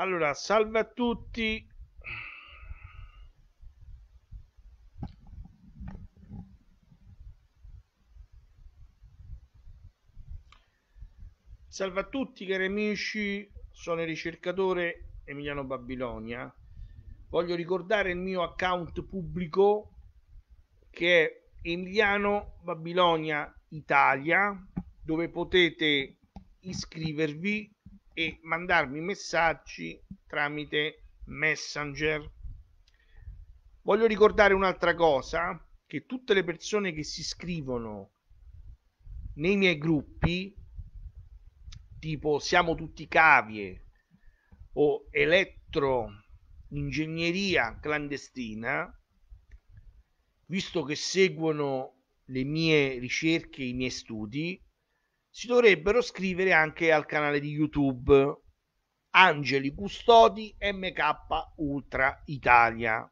Allora, salve a tutti. Salve a tutti cari amici, sono il ricercatore Emiliano Babilonia. Voglio ricordare il mio account pubblico che è Emiliano Babilonia Italia, dove potete iscrivervi e mandarmi messaggi tramite Messenger. Voglio ricordare un'altra cosa, che tutte le persone che si iscrivono nei miei gruppi, tipo Siamo tutti cavie o Elettro Ingegneria clandestina, visto che seguono le mie ricerche, i miei studi, si dovrebbero scrivere anche al canale di YouTube Angeli Custodi MK Ultra Italia.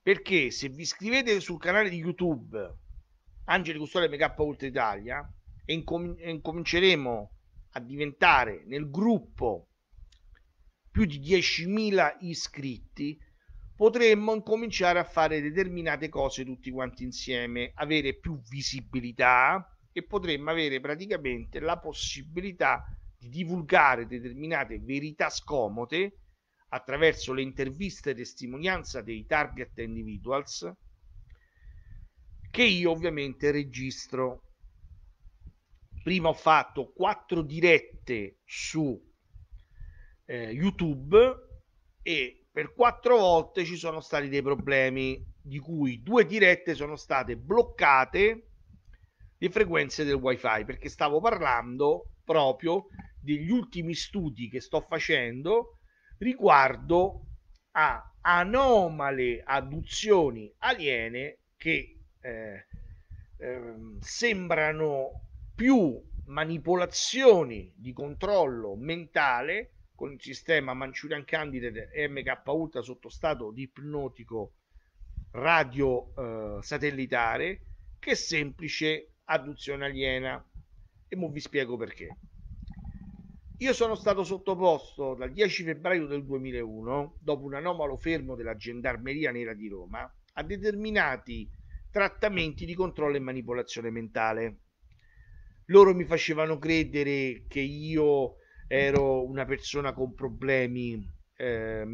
Perché se vi iscrivete sul canale di YouTube Angeli Custodi MK Ultra Italia e incom- incominceremo a diventare nel gruppo più di 10.000 iscritti, potremmo incominciare a fare determinate cose tutti quanti insieme, avere più visibilità, e potremmo avere praticamente la possibilità di divulgare determinate verità scomode attraverso le interviste e testimonianza dei target individuals che io ovviamente registro. Prima ho fatto quattro dirette su eh, YouTube e per quattro volte ci sono stati dei problemi, di cui due dirette sono state bloccate le frequenze del wifi perché stavo parlando proprio degli ultimi studi che sto facendo riguardo a anomale adduzioni aliene che eh, eh, sembrano più manipolazioni di controllo mentale con il sistema Manchurian Candide Candidate sotto stato di ipnotico radio eh, satellitare che semplice adduzione aliena e mo vi spiego perché. Io sono stato sottoposto dal 10 febbraio del 2001, dopo un anomalo fermo della Gendarmeria Nera di Roma, a determinati trattamenti di controllo e manipolazione mentale. Loro mi facevano credere che io ero una persona con problemi eh,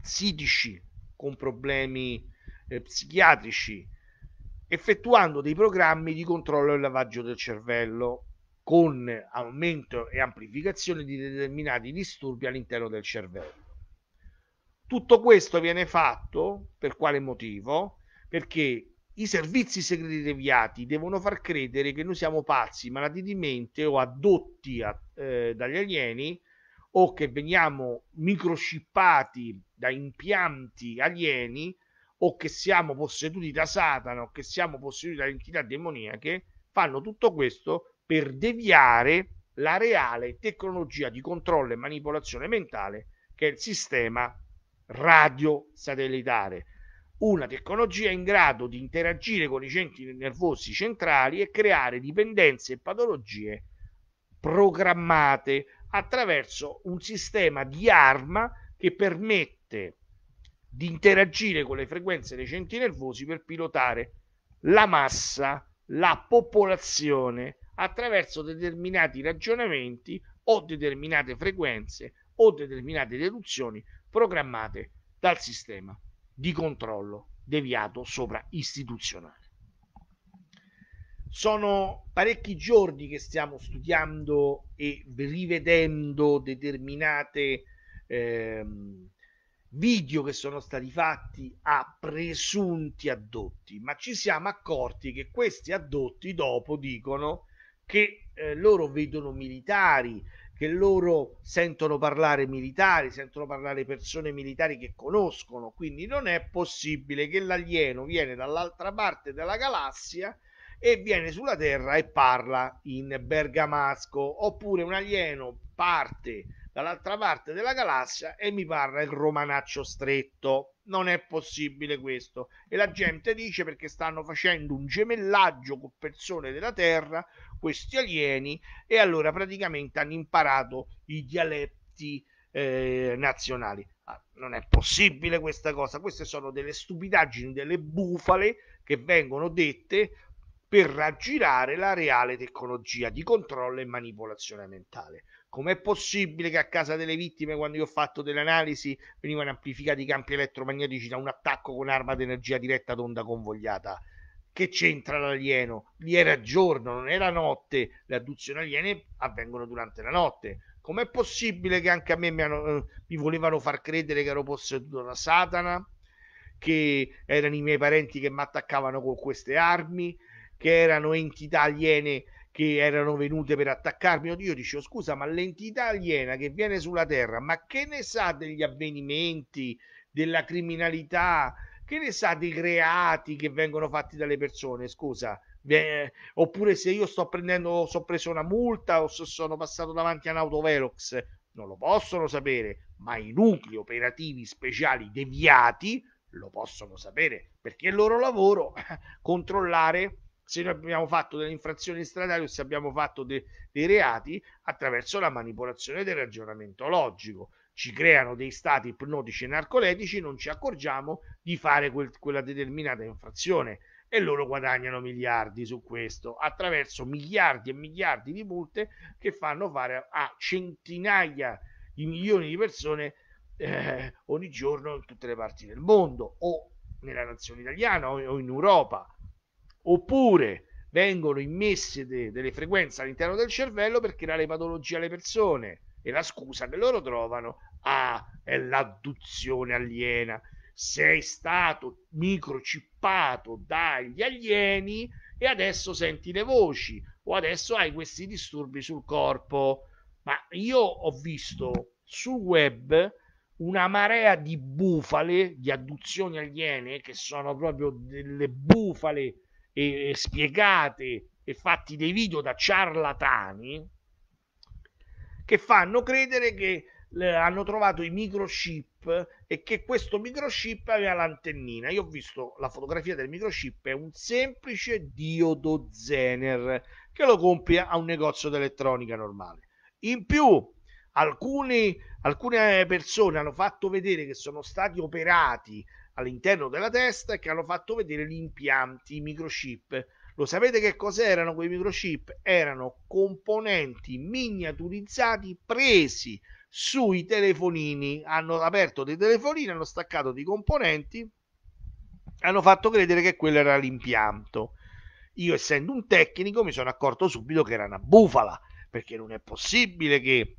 psichici, con problemi eh, psichiatrici, effettuando dei programmi di controllo e lavaggio del cervello con aumento e amplificazione di determinati disturbi all'interno del cervello. Tutto questo viene fatto per quale motivo? Perché i servizi segreti deviati devono far credere che noi siamo pazzi, malati di mente o addotti a, eh, dagli alieni o che veniamo microchippati da impianti alieni o che siamo posseduti da Satana o che siamo posseduti da entità demoniache, fanno tutto questo per deviare la reale tecnologia di controllo e manipolazione mentale che è il sistema radiosatellitare, una tecnologia in grado di interagire con i centri nervosi centrali e creare dipendenze e patologie programmate attraverso un sistema di arma che permette di interagire con le frequenze dei centri nervosi per pilotare la massa, la popolazione attraverso determinati ragionamenti o determinate frequenze o determinate deduzioni programmate dal sistema di controllo deviato sopra istituzionale. Sono parecchi giorni che stiamo studiando e rivedendo determinate ehm, video che sono stati fatti a presunti addotti, ma ci siamo accorti che questi addotti dopo dicono che eh, loro vedono militari, che loro sentono parlare militari, sentono parlare persone militari che conoscono, quindi non è possibile che l'alieno viene dall'altra parte della galassia e viene sulla Terra e parla in bergamasco, oppure un alieno parte dall'altra parte della galassia e mi parla il romanaccio stretto. Non è possibile questo. E la gente dice perché stanno facendo un gemellaggio con persone della Terra, questi alieni, e allora praticamente hanno imparato i dialetti eh, nazionali. Ah, non è possibile questa cosa. Queste sono delle stupidaggini, delle bufale che vengono dette per raggirare la reale tecnologia di controllo e manipolazione mentale. Com'è possibile che a casa delle vittime, quando io ho fatto delle analisi, venivano amplificati i campi elettromagnetici da un attacco con arma di energia diretta ad onda convogliata? Che c'entra l'alieno? Lì era giorno, non era notte. Le adduzioni aliene avvengono durante la notte. Com'è possibile che anche a me mi, hanno, eh, mi volevano far credere che ero posseduto da Satana? Che erano i miei parenti che mi attaccavano con queste armi? Che erano entità aliene che erano venute per attaccarmi. Io dicevo scusa, ma l'entità aliena che viene sulla Terra, ma che ne sa degli avvenimenti, della criminalità, che ne sa dei reati che vengono fatti dalle persone? Scusa, eh, oppure se io sto prendendo, so preso una multa o se sono passato davanti a un'autovelox, non lo possono sapere, ma i nuclei operativi speciali deviati lo possono sapere perché è il loro lavoro controllare se noi abbiamo fatto delle infrazioni stradali o se abbiamo fatto de- dei reati attraverso la manipolazione del ragionamento logico. Ci creano dei stati ipnotici e narcoletici, non ci accorgiamo di fare quel- quella determinata infrazione e loro guadagnano miliardi su questo attraverso miliardi e miliardi di multe che fanno fare a centinaia di milioni di persone eh, ogni giorno in tutte le parti del mondo o nella nazione italiana o in Europa oppure vengono immesse de- delle frequenze all'interno del cervello per creare patologie alle persone e la scusa che loro trovano ah, è l'adduzione aliena sei stato microcippato dagli alieni e adesso senti le voci o adesso hai questi disturbi sul corpo ma io ho visto sul web una marea di bufale di adduzioni aliene che sono proprio delle bufale e, spiegate e fatti dei video da ciarlatani che fanno credere che hanno trovato i microchip e che questo microchip aveva l'antennina. Io ho visto la fotografia del microchip, è un semplice diodo Zener che lo compri a un negozio di elettronica normale. In più, alcuni, alcune persone hanno fatto vedere che sono stati operati all'interno della testa e che hanno fatto vedere gli impianti, i microchip. Lo sapete che cos'erano quei microchip? Erano componenti miniaturizzati presi sui telefonini. Hanno aperto dei telefonini, hanno staccato dei componenti, hanno fatto credere che quello era l'impianto. Io essendo un tecnico mi sono accorto subito che era una bufala, perché non è possibile che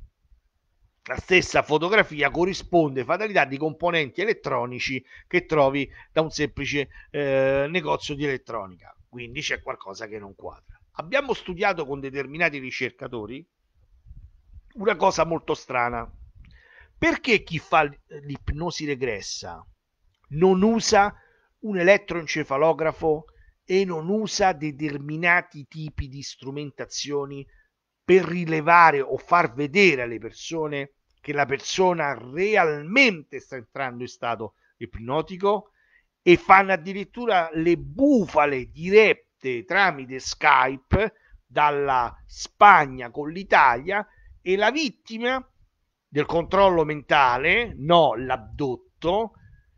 la stessa fotografia corrisponde fatalità di componenti elettronici che trovi da un semplice eh, negozio di elettronica, quindi c'è qualcosa che non quadra. Abbiamo studiato con determinati ricercatori una cosa molto strana. Perché chi fa l'ipnosi regressa non usa un elettroencefalografo e non usa determinati tipi di strumentazioni per rilevare o far vedere alle persone che la persona realmente sta entrando in stato ipnotico e fanno addirittura le bufale dirette tramite Skype dalla Spagna con l'Italia e la vittima del controllo mentale, no l'abdotto,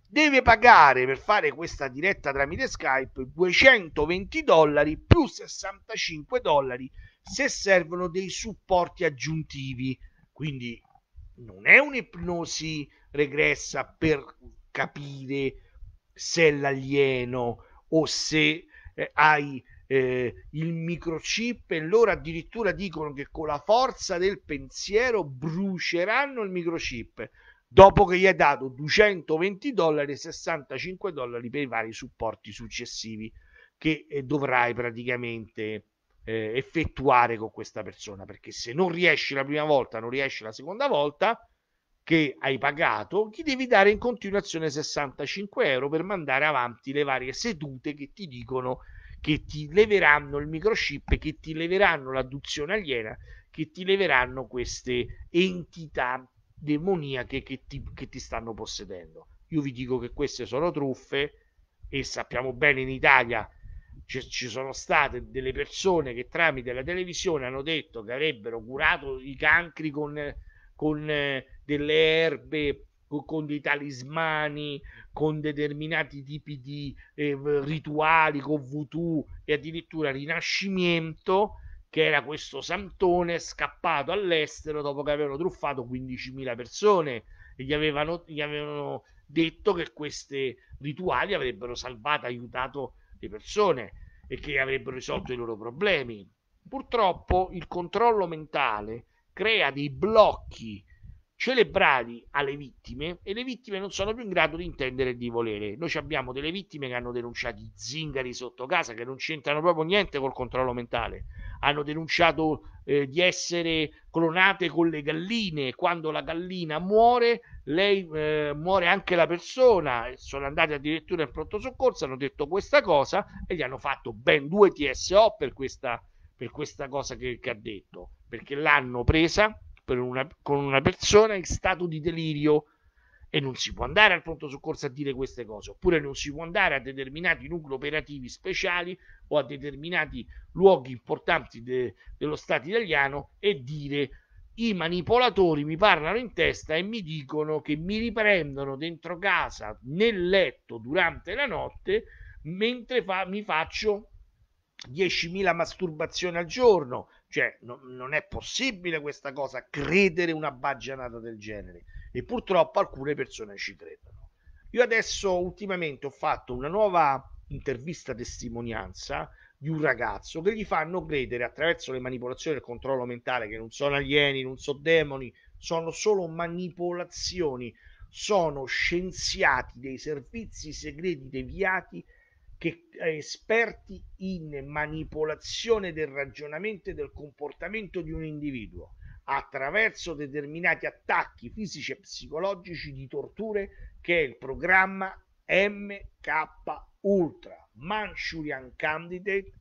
deve pagare per fare questa diretta tramite Skype 220 dollari più 65 dollari se servono dei supporti aggiuntivi. Quindi non è un'ipnosi regressa per capire se è l'alieno o se eh, hai eh, il microchip e loro addirittura dicono che con la forza del pensiero bruceranno il microchip dopo che gli hai dato 220 dollari e 65 dollari per i vari supporti successivi che eh, dovrai praticamente eh, effettuare con questa persona, perché se non riesci la prima volta, non riesci la seconda volta che hai pagato, gli devi dare in continuazione 65 euro per mandare avanti le varie sedute che ti dicono che ti leveranno il microchip, che ti leveranno l'adduzione aliena, che ti leveranno queste entità demoniache che ti, che ti stanno possedendo. Io vi dico che queste sono truffe e sappiamo bene in Italia ci sono state delle persone che tramite la televisione hanno detto che avrebbero curato i cancri con, con eh, delle erbe, con, con, dei talismani, con determinati tipi di eh, rituali, con voodoo e addirittura rinascimento, che era questo santone scappato all'estero dopo che avevano truffato 15.000 persone e gli avevano, gli avevano detto che questi rituali avrebbero salvato, aiutato di persone e che avrebbero risolto i loro problemi. Purtroppo il controllo mentale crea dei blocchi celebrati alle vittime e le vittime non sono più in grado di intendere e di volere. Noi abbiamo delle vittime che hanno denunciato i zingari sotto casa che non c'entrano proprio niente col controllo mentale, hanno denunciato eh, di essere clonate con le galline, quando la gallina muore, lei eh, muore anche la persona, sono andati addirittura in pronto soccorso, hanno detto questa cosa e gli hanno fatto ben due TSO per questa, per questa cosa che, che ha detto, perché l'hanno presa una, con una persona in stato di delirio e non si può andare al pronto soccorso a dire queste cose, oppure non si può andare a determinati nuclei operativi speciali o a determinati luoghi importanti de, dello Stato italiano e dire i manipolatori mi parlano in testa e mi dicono che mi riprendono dentro casa nel letto durante la notte mentre fa, mi faccio 10.000 masturbazioni al giorno, cioè, no, non è possibile questa cosa, credere una baggianata del genere. E purtroppo alcune persone ci credono. Io adesso ultimamente ho fatto una nuova intervista testimonianza di un ragazzo che gli fanno credere attraverso le manipolazioni del controllo mentale che non sono alieni, non sono demoni, sono solo manipolazioni, sono scienziati dei servizi segreti deviati che eh, esperti in manipolazione del ragionamento e del comportamento di un individuo attraverso determinati attacchi fisici e psicologici di torture che è il programma MK Ultra Manchurian Candidate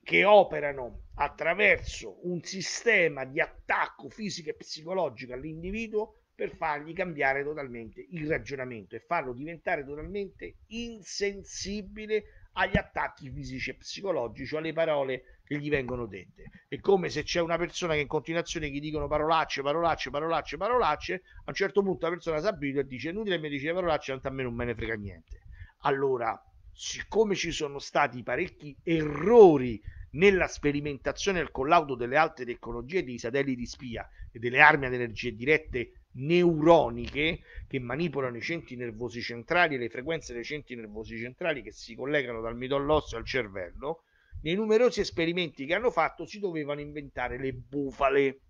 che operano attraverso un sistema di attacco fisico e psicologico all'individuo per fargli cambiare totalmente il ragionamento e farlo diventare totalmente insensibile agli attacchi fisici e psicologici o alle parole che gli vengono dette. È come se c'è una persona che in continuazione gli dicono parolacce, parolacce, parolacce, parolacce, a un certo punto la persona si abitua e dice inutile mi dice parolacce, tanto a me non me ne frega niente. Allora, siccome ci sono stati parecchi errori nella sperimentazione e il collaudo delle alte tecnologie dei satelliti spia e delle armi ad energie dirette neuroniche che manipolano i centri nervosi centrali e le frequenze dei centri nervosi centrali che si collegano dal midollo osseo al cervello, nei numerosi esperimenti che hanno fatto si dovevano inventare le bufale.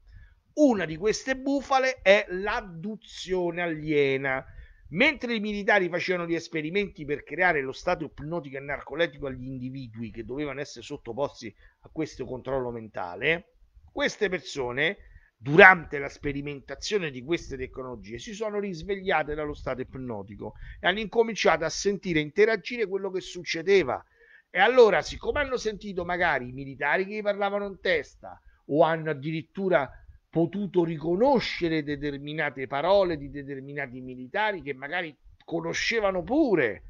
Una di queste bufale è l'adduzione aliena. Mentre i militari facevano gli esperimenti per creare lo stato ipnotico e narcoletico agli individui che dovevano essere sottoposti a questo controllo mentale, queste persone durante la sperimentazione di queste tecnologie si sono risvegliate dallo stato ipnotico e hanno incominciato a sentire interagire quello che succedeva. E allora, siccome hanno sentito magari i militari che gli parlavano in testa o hanno addirittura potuto riconoscere determinate parole di determinati militari che magari conoscevano pure,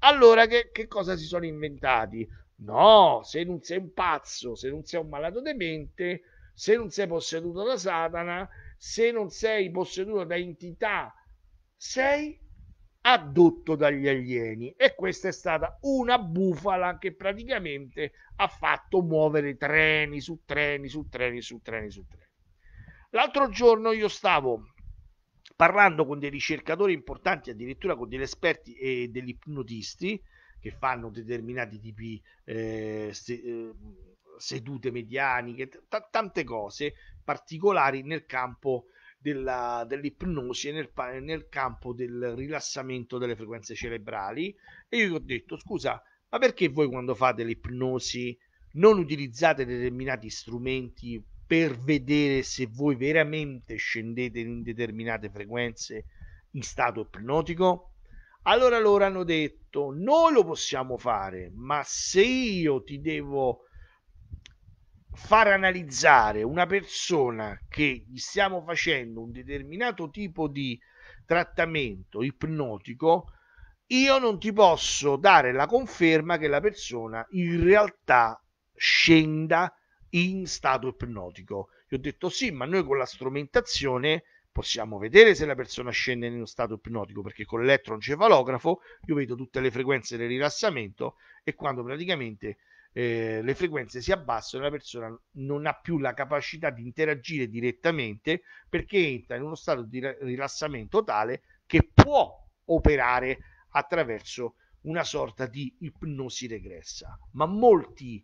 allora che, che cosa si sono inventati? No, se non sei un pazzo, se non sei un malato demente, se non sei posseduto da Satana, se non sei posseduto da entità, sei addotto dagli alieni e questa è stata una bufala che praticamente ha fatto muovere treni su treni su treni su treni su treni. L'altro giorno io stavo parlando con dei ricercatori importanti, addirittura con degli esperti e degli ipnotisti che fanno determinati tipi eh, st- eh, sedute medianiche, t- tante cose particolari nel campo della, dell'ipnosi e nel, nel, campo del rilassamento delle frequenze cerebrali. E io gli ho detto, scusa, ma perché voi quando fate l'ipnosi non utilizzate determinati strumenti per vedere se voi veramente scendete in determinate frequenze in stato ipnotico? Allora loro hanno detto, noi lo possiamo fare, ma se io ti devo far analizzare una persona che gli stiamo facendo un determinato tipo di trattamento ipnotico, io non ti posso dare la conferma che la persona in realtà scenda in stato ipnotico. Io ho detto sì, ma noi con la strumentazione possiamo vedere se la persona scende in uno stato ipnotico perché con l'elettroencefalografo io vedo tutte le frequenze del rilassamento e quando praticamente eh, le frequenze si abbassano e la persona non ha più la capacità di interagire direttamente perché entra in uno stato di rilassamento tale che può operare attraverso una sorta di ipnosi regressa. Ma molti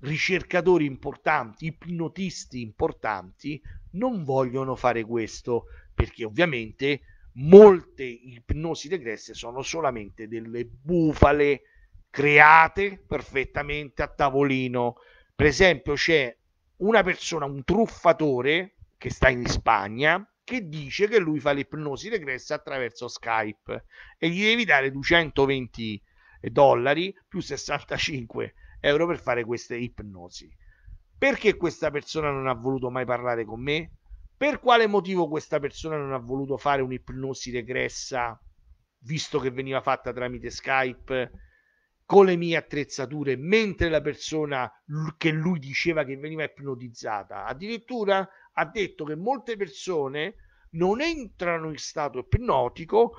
ricercatori importanti, ipnotisti importanti, non vogliono fare questo perché ovviamente molte ipnosi regresse sono solamente delle bufale create perfettamente a tavolino. Per esempio, c'è una persona, un truffatore che sta in Spagna, che dice che lui fa l'ipnosi regressa attraverso Skype e gli devi dare 220 dollari più 65 euro per fare queste ipnosi. Perché questa persona non ha voluto mai parlare con me? Per quale motivo questa persona non ha voluto fare un'ipnosi regressa visto che veniva fatta tramite Skype? con le mie attrezzature mentre la persona che lui diceva che veniva ipnotizzata addirittura ha detto che molte persone non entrano in stato ipnotico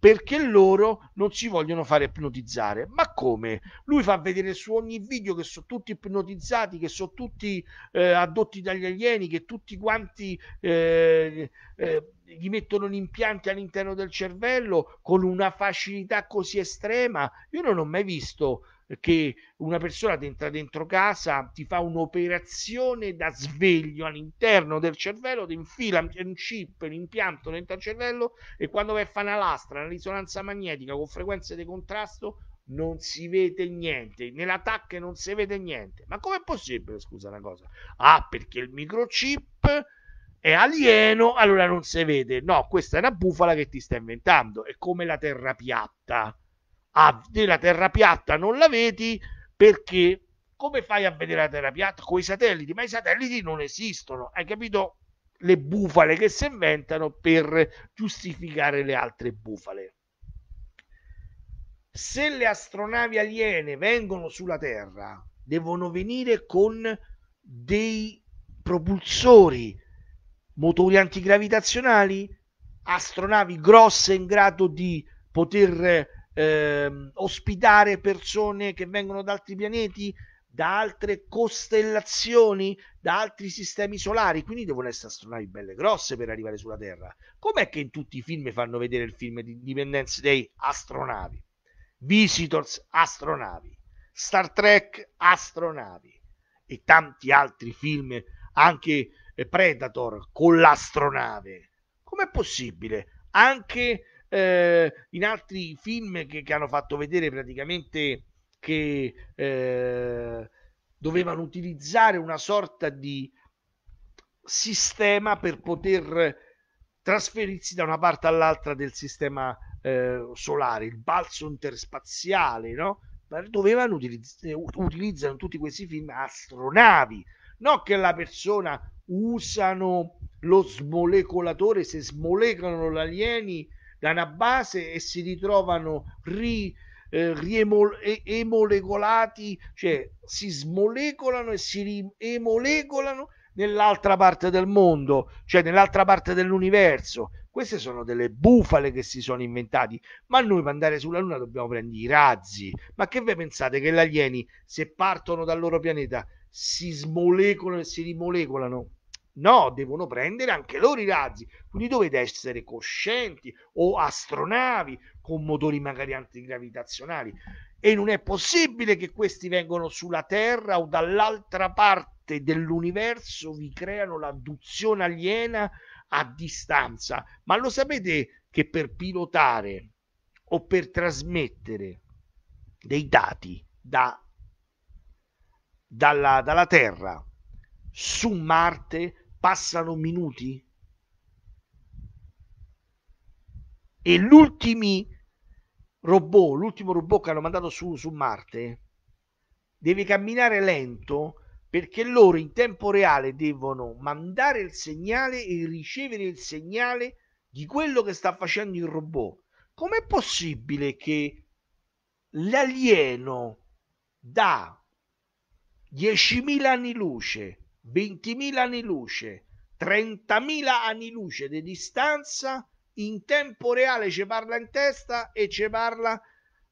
perché loro non si vogliono fare ipnotizzare. Ma come? Lui fa vedere su ogni video che sono tutti ipnotizzati, che sono tutti eh, addotti dagli alieni, che tutti quanti eh, eh, gli mettono gli impianti all'interno del cervello con una facilità così estrema. Io non ho mai visto che una persona entra dentro casa, ti fa un'operazione da sveglio all'interno del cervello, ti infila un chip, un impianto dentro al cervello e quando vai a fare una lastra, una risonanza magnetica con frequenze di contrasto non si vede niente, nell'attacco non si vede niente. Ma com'è possibile, scusa una cosa? Ah, perché il microchip è alieno, allora non si vede. No, questa è una bufala che ti sta inventando. È come la terra piatta. Ah, la terra piatta non la vedi perché come fai a vedere la terra piatta? Con i satelliti, ma i satelliti non esistono. Hai capito? Le bufale che si inventano per giustificare le altre bufale. Se le astronavi aliene vengono sulla Terra, devono venire con dei propulsori motori antigravitazionali, astronavi grosse in grado di poter eh, ospitare persone che vengono da altri pianeti, da altre costellazioni, da altri sistemi solari, quindi devono essere astronavi belle grosse per arrivare sulla Terra. Com'è che in tutti i film fanno vedere il film di Independence Day astronavi, Visitors astronavi, Star Trek astronavi e tanti altri film anche e Predator con l'astronave. Com'è possibile? Anche eh, in altri film che, che, hanno fatto vedere praticamente che eh, dovevano utilizzare una sorta di sistema per poter trasferirsi da una parte all'altra del sistema eh, solare, il balzo interspaziale, no? Ma dovevano eh, utilizzare, tutti questi film astronavi, non che la persona usano lo smolecolatore, se smolecano gli alieni da una base e si ritrovano ri, eh, riemolecolati, cioè si smolecolano e si riemolecolano nell'altra parte del mondo, cioè nell'altra parte dell'universo. Queste sono delle bufale che si sono inventati, ma noi per andare sulla Luna dobbiamo prendere i razzi. Ma che voi pensate che gli alieni, se partono dal loro pianeta, si smolecolano e si rimolecolano? No, devono prendere anche loro i razzi. Quindi dovete essere coscienti o astronavi con motori magari antigravitazionali. E non è possibile che questi vengano sulla Terra o dall'altra parte dell'universo, vi creano l'adduzione aliena a distanza. Ma lo sapete che per pilotare o per trasmettere dei dati da, dalla, dalla Terra su Marte passano minuti e l'ultimo robot, l'ultimo robot che hanno mandato su, su Marte deve camminare lento perché loro in tempo reale devono mandare il segnale e ricevere il segnale di quello che sta facendo il robot. Com'è possibile che l'alieno da 10.000 anni luce 20.000 anni luce, 30.000 anni luce di distanza, in tempo reale ci parla in testa e ci parla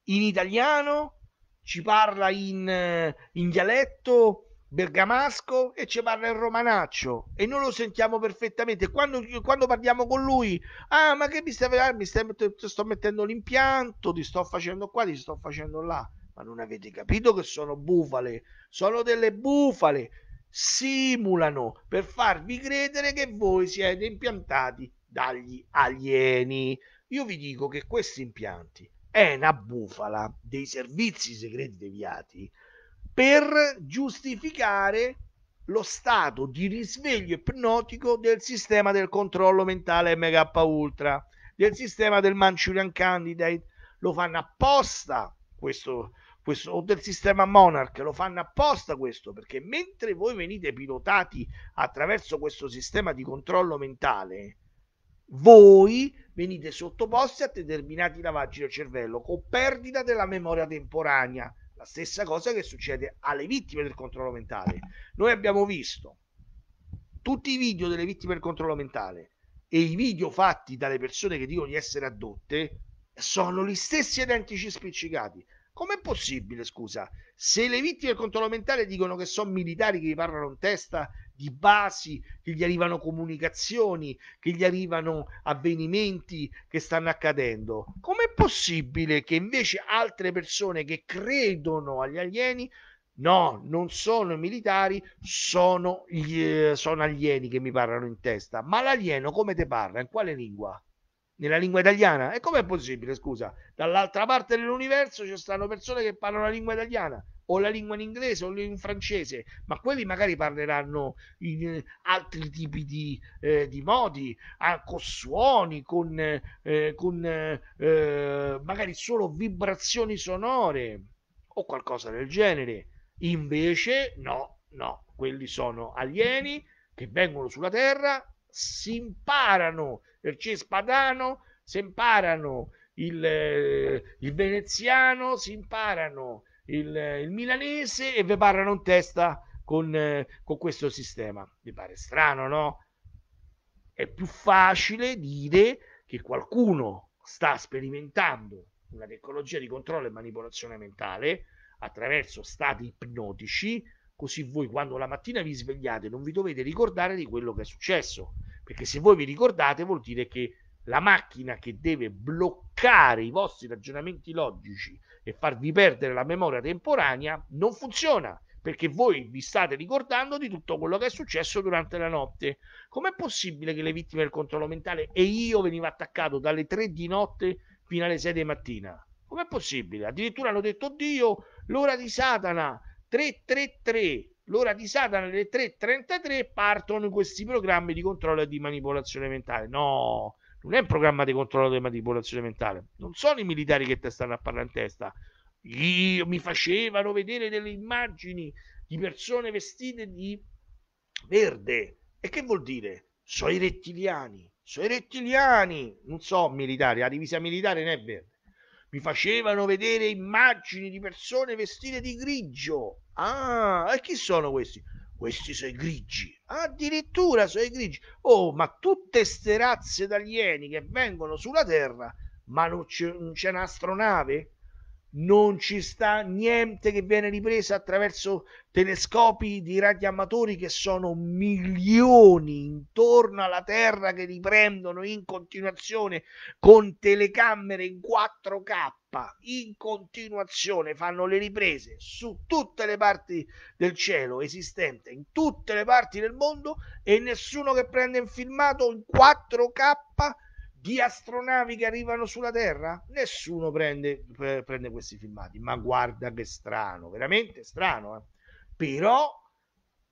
in italiano, ci parla in, eh, in dialetto bergamasco e ci parla in romanaccio e noi lo sentiamo perfettamente quando, quando parliamo con lui ah ma che mi stai, ah, mi stai ti sto mettendo l'impianto ti sto facendo qua ti sto facendo là ma non avete capito che sono bufale sono delle bufale simulano per farvi credere che voi siete impiantati dagli alieni. Io vi dico che questi impianti è una bufala dei servizi segreti deviati per giustificare lo stato di risveglio ipnotico del sistema del controllo mentale MK Ultra, del sistema del Manchurian Candidate. Lo fanno apposta questo, questo, o del sistema Monarch, lo fanno apposta questo, perché mentre voi venite pilotati attraverso questo sistema di controllo mentale, voi venite sottoposti a determinati lavaggi del cervello con perdita della memoria temporanea, la stessa cosa che succede alle vittime del controllo mentale. Noi abbiamo visto tutti i video delle vittime del controllo mentale e i video fatti dalle persone che dicono di essere addotte sono gli stessi identici spiccicati. Com'è possibile, scusa, se le vittime del controllo mentale dicono che sono militari che gli parlano in testa di basi, che gli arrivano comunicazioni, che gli arrivano avvenimenti che stanno accadendo? Com'è possibile che invece altre persone che credono agli alieni No, non sono militari, sono, gli, eh, sono alieni che mi parlano in testa. Ma l'alieno come te parla? In quale lingua? nella lingua italiana. E com'è possibile, scusa? Dall'altra parte dell'universo ci stanno persone che parlano la lingua italiana o la lingua in inglese o in francese, ma quelli magari parleranno in eh, altri tipi di, eh, di modi, ah, con suoni, con, eh, con eh, magari solo vibrazioni sonore o qualcosa del genere. Invece no, no, quelli sono alieni che vengono sulla Terra si imparano il cispadano, si imparano il, eh, il veneziano, si imparano il, eh, il milanese e vi parlano in testa con, eh, con questo sistema. Mi pare strano, no? È più facile dire che qualcuno sta sperimentando una tecnologia di controllo e manipolazione mentale attraverso stati ipnotici, così voi quando la mattina vi svegliate non vi dovete ricordare di quello che è successo. Perché se voi vi ricordate vuol dire che la macchina che deve bloccare i vostri ragionamenti logici e farvi perdere la memoria temporanea non funziona perché voi vi state ricordando di tutto quello che è successo durante la notte. Com'è possibile che le vittime del controllo mentale e io veniva attaccato dalle 3 di notte fino alle 6 di mattina? Com'è possibile? Addirittura hanno detto, oddio, l'ora di Satana, 333 l'ora di Satana alle 3.33 partono questi programmi di controllo e di manipolazione mentale. No, non è un programma di controllo e manipolazione mentale. Non sono i militari che te stanno a parlare in testa. Io, mi facevano vedere delle immagini di persone vestite di verde. E che vuol dire? Sono i rettiliani. Sono i rettiliani. Non so militari, la divisa militare non è verde mi facevano vedere immagini di persone vestite di grigio. Ah, e chi sono questi? Questi sono i grigi. Addirittura sono i grigi. Oh, ma tutte ste razze d'alieni che vengono sulla Terra, ma non c'è, non c'è un'astronave? non ci sta niente che viene ripresa attraverso telescopi di radioamatori che sono milioni intorno alla Terra che riprendono in continuazione con telecamere in 4K in continuazione fanno le riprese su tutte le parti del cielo esistente in tutte le parti del mondo e nessuno che prende in filmato in 4K di astronavi che arrivano sulla Terra? Nessuno prende, prende questi filmati, ma guarda che strano, veramente strano. Eh? Però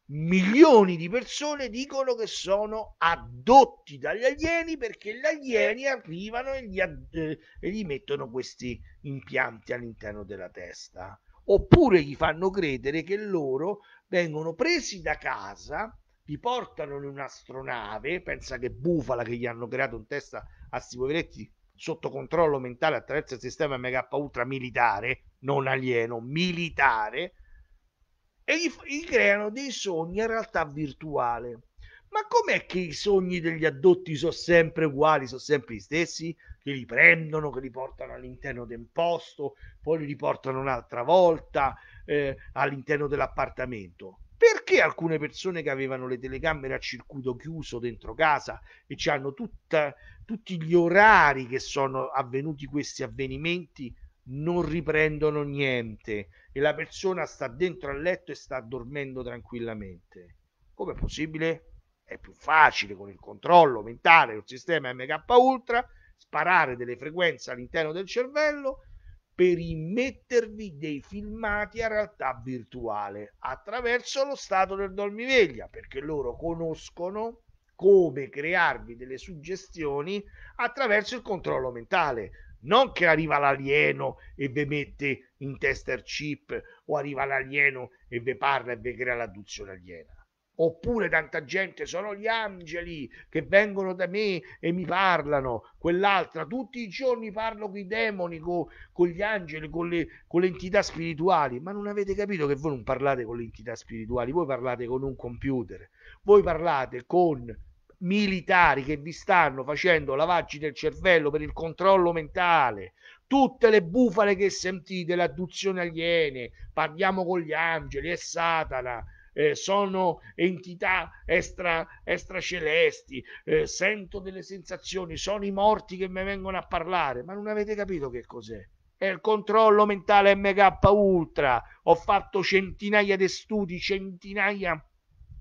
milioni di persone dicono che sono addotti dagli alieni perché gli alieni arrivano e gli, ad- eh, e gli mettono questi impianti all'interno della testa. Oppure gli fanno credere che loro vengono presi da casa li portano in un'astronave, pensa che bufala che gli hanno creato un testa a sti poveretti sotto controllo mentale attraverso il sistema MK Ultra militare, non alieno, militare, e gli, gli creano dei sogni a realtà virtuale. Ma com'è che i sogni degli addotti sono sempre uguali, sono sempre gli stessi? Che li prendono, che li portano all'interno del posto, poi li riportano un'altra volta eh, all'interno dell'appartamento perché alcune persone che avevano le telecamere a circuito chiuso dentro casa e ci hanno tutta, tutti gli orari che sono avvenuti questi avvenimenti non riprendono niente e la persona sta dentro al letto e sta dormendo tranquillamente. Com'è possibile? È più facile con il controllo mentale il sistema MK Ultra sparare delle frequenze all'interno del cervello per immettervi dei filmati a realtà virtuale attraverso lo stato del dormiveglia perché loro conoscono come crearvi delle suggestioni attraverso il controllo mentale non che arriva l'alieno e vi mette in testa chip o arriva l'alieno e vi parla e vi crea l'adduzione aliena Oppure tanta gente sono gli angeli che vengono da me e mi parlano, quell'altra, tutti i giorni parlo con i demoni, con, con gli angeli, con le, con le, entità spirituali, ma non avete capito che voi non parlate con le entità spirituali, voi parlate con un computer, voi parlate con militari che vi stanno facendo lavaggi del cervello per il controllo mentale, tutte le bufale che sentite, l'adduzione aliene, parliamo con gli angeli, è Satana eh, sono entità extra, extracelesti, eh, sento delle sensazioni, sono i morti che mi vengono a parlare, ma non avete capito che cos'è? È il controllo mentale MK Ultra. Ho fatto centinaia di studi, centinaia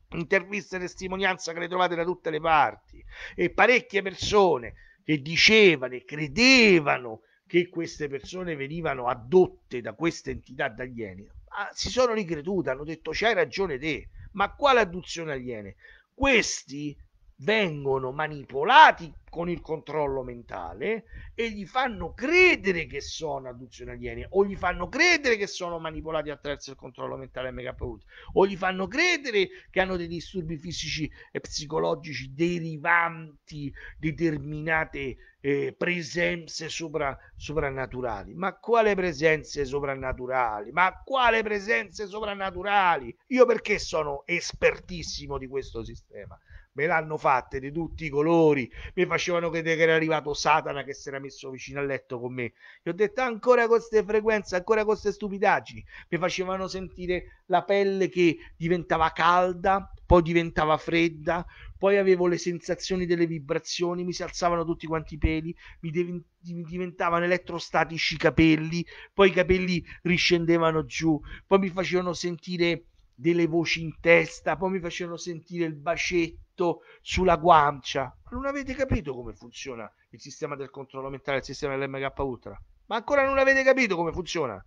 di interviste e testimonianza che le trovate da tutte le parti e parecchie persone che dicevano e credevano che queste persone venivano addotte da queste entità aliene, ah, si sono ricredute, hanno detto c'hai ragione te, ma quale adduzione aliene? Questi vengono manipolati con il controllo mentale e gli fanno credere che sono adduzioni aliene o gli fanno credere che sono manipolati attraverso il controllo mentale MKU o gli fanno credere che hanno dei disturbi fisici e psicologici derivanti determinate eh, presenze sopra, soprannaturali. Ma quale presenze soprannaturali? Ma quale presenze soprannaturali? Io perché sono espertissimo di questo sistema? me l'hanno fatte di tutti i colori, mi facevano credere che era arrivato Satana che si era messo vicino al letto con me, gli ho detto ancora queste frequenze, ancora queste stupidaggini, mi facevano sentire la pelle che diventava calda, poi diventava fredda, poi avevo le sensazioni delle vibrazioni, mi si alzavano tutti quanti i peli, mi diventavano elettrostatici i capelli, poi i capelli riscendevano giù, poi mi facevano sentire delle voci in testa, poi mi facevano sentire il bacetto sulla guancia. Non avete capito come funziona il sistema del controllo mentale, il sistema dell'MK Ultra? Ma ancora non avete capito come funziona?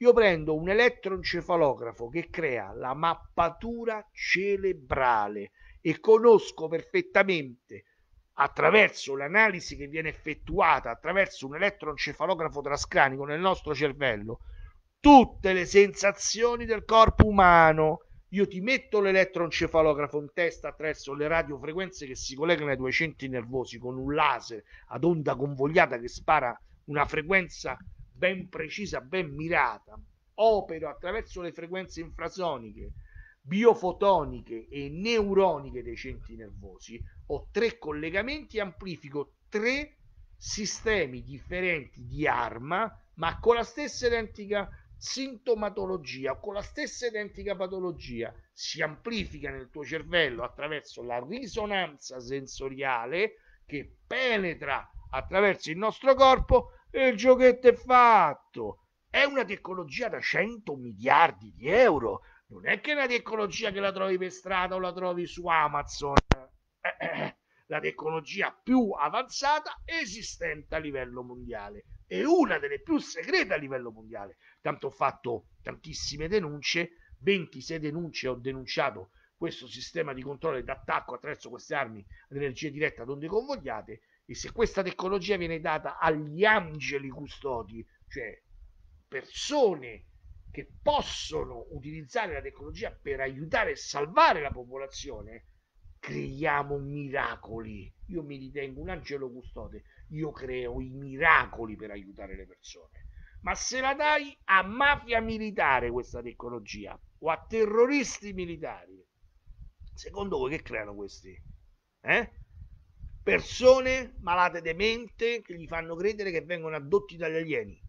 Io prendo un elettroencefalografo che crea la mappatura cerebrale e conosco perfettamente attraverso l'analisi che viene effettuata attraverso un elettroencefalografo trascranico nel nostro cervello tutte le sensazioni del corpo umano. Io ti metto l'elettroencefalografo in testa attraverso le radiofrequenze che si collegano ai tuoi centri nervosi con un laser ad onda convogliata che spara una frequenza ben precisa, ben mirata. Opero attraverso le frequenze infrasoniche, biofotoniche e neuroniche dei centri nervosi. Ho tre collegamenti e amplifico tre sistemi differenti di arma, ma con la stessa identica sintomatologia con la stessa identica patologia si amplifica nel tuo cervello attraverso la risonanza sensoriale che penetra attraverso il nostro corpo e il giochetto è fatto. È una tecnologia da 100 miliardi di euro. Non è che è una tecnologia che la trovi per strada o la trovi su Amazon. Eh, la tecnologia più avanzata esistente a livello mondiale è una delle più segrete a livello mondiale. Tanto ho fatto tantissime denunce, 26 denunce ho denunciato questo sistema di controllo e d'attacco attraverso queste armi ad energia diretta ad onde convogliate e se questa tecnologia viene data agli angeli custodi, cioè persone che possono utilizzare la tecnologia per aiutare e salvare la popolazione, creiamo miracoli. Io mi ritengo un angelo custode io creo i miracoli per aiutare le persone. Ma se la dai a mafia militare questa tecnologia o a terroristi militari, secondo voi che creano questi? Eh? Persone malate demente che gli fanno credere che vengono addotti dagli alieni,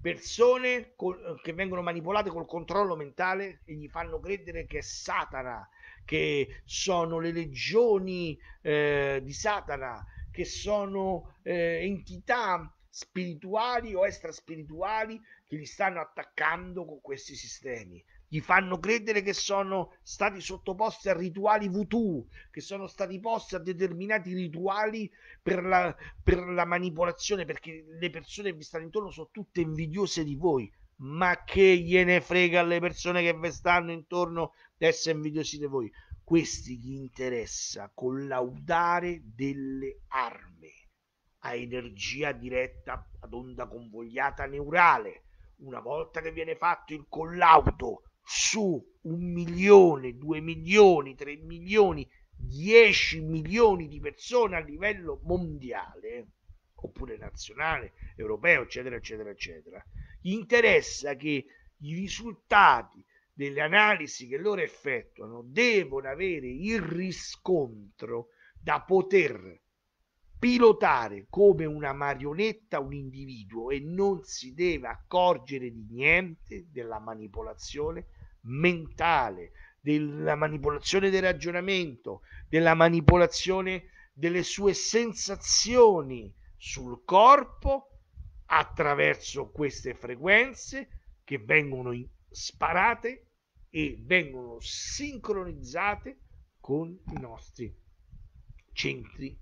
persone col, che vengono manipolate col controllo mentale e gli fanno credere che è Satana, che sono le legioni eh, di Satana che sono eh, entità spirituali o extraspirituali che li stanno attaccando con questi sistemi. Gli fanno credere che sono stati sottoposti a rituali voodoo, che sono stati posti a determinati rituali per la, per la manipolazione, perché le persone che vi stanno intorno sono tutte invidiose di voi. Ma che gliene frega alle persone che vi stanno intorno di essere invidiosi di voi? questi gli interessa collaudare delle armi a energia diretta ad onda convogliata neurale. Una volta che viene fatto il collaudo su un milione, due milioni, tre milioni, dieci milioni di persone a livello mondiale, oppure nazionale, europeo, eccetera, eccetera, eccetera, gli interessa che i risultati delle analisi che loro effettuano devono avere il riscontro da poter pilotare come una marionetta un individuo e non si deve accorgere di niente della manipolazione mentale, della manipolazione del ragionamento, della manipolazione delle sue sensazioni sul corpo attraverso queste frequenze che vengono sparate e vengono sincronizzate con i nostri centri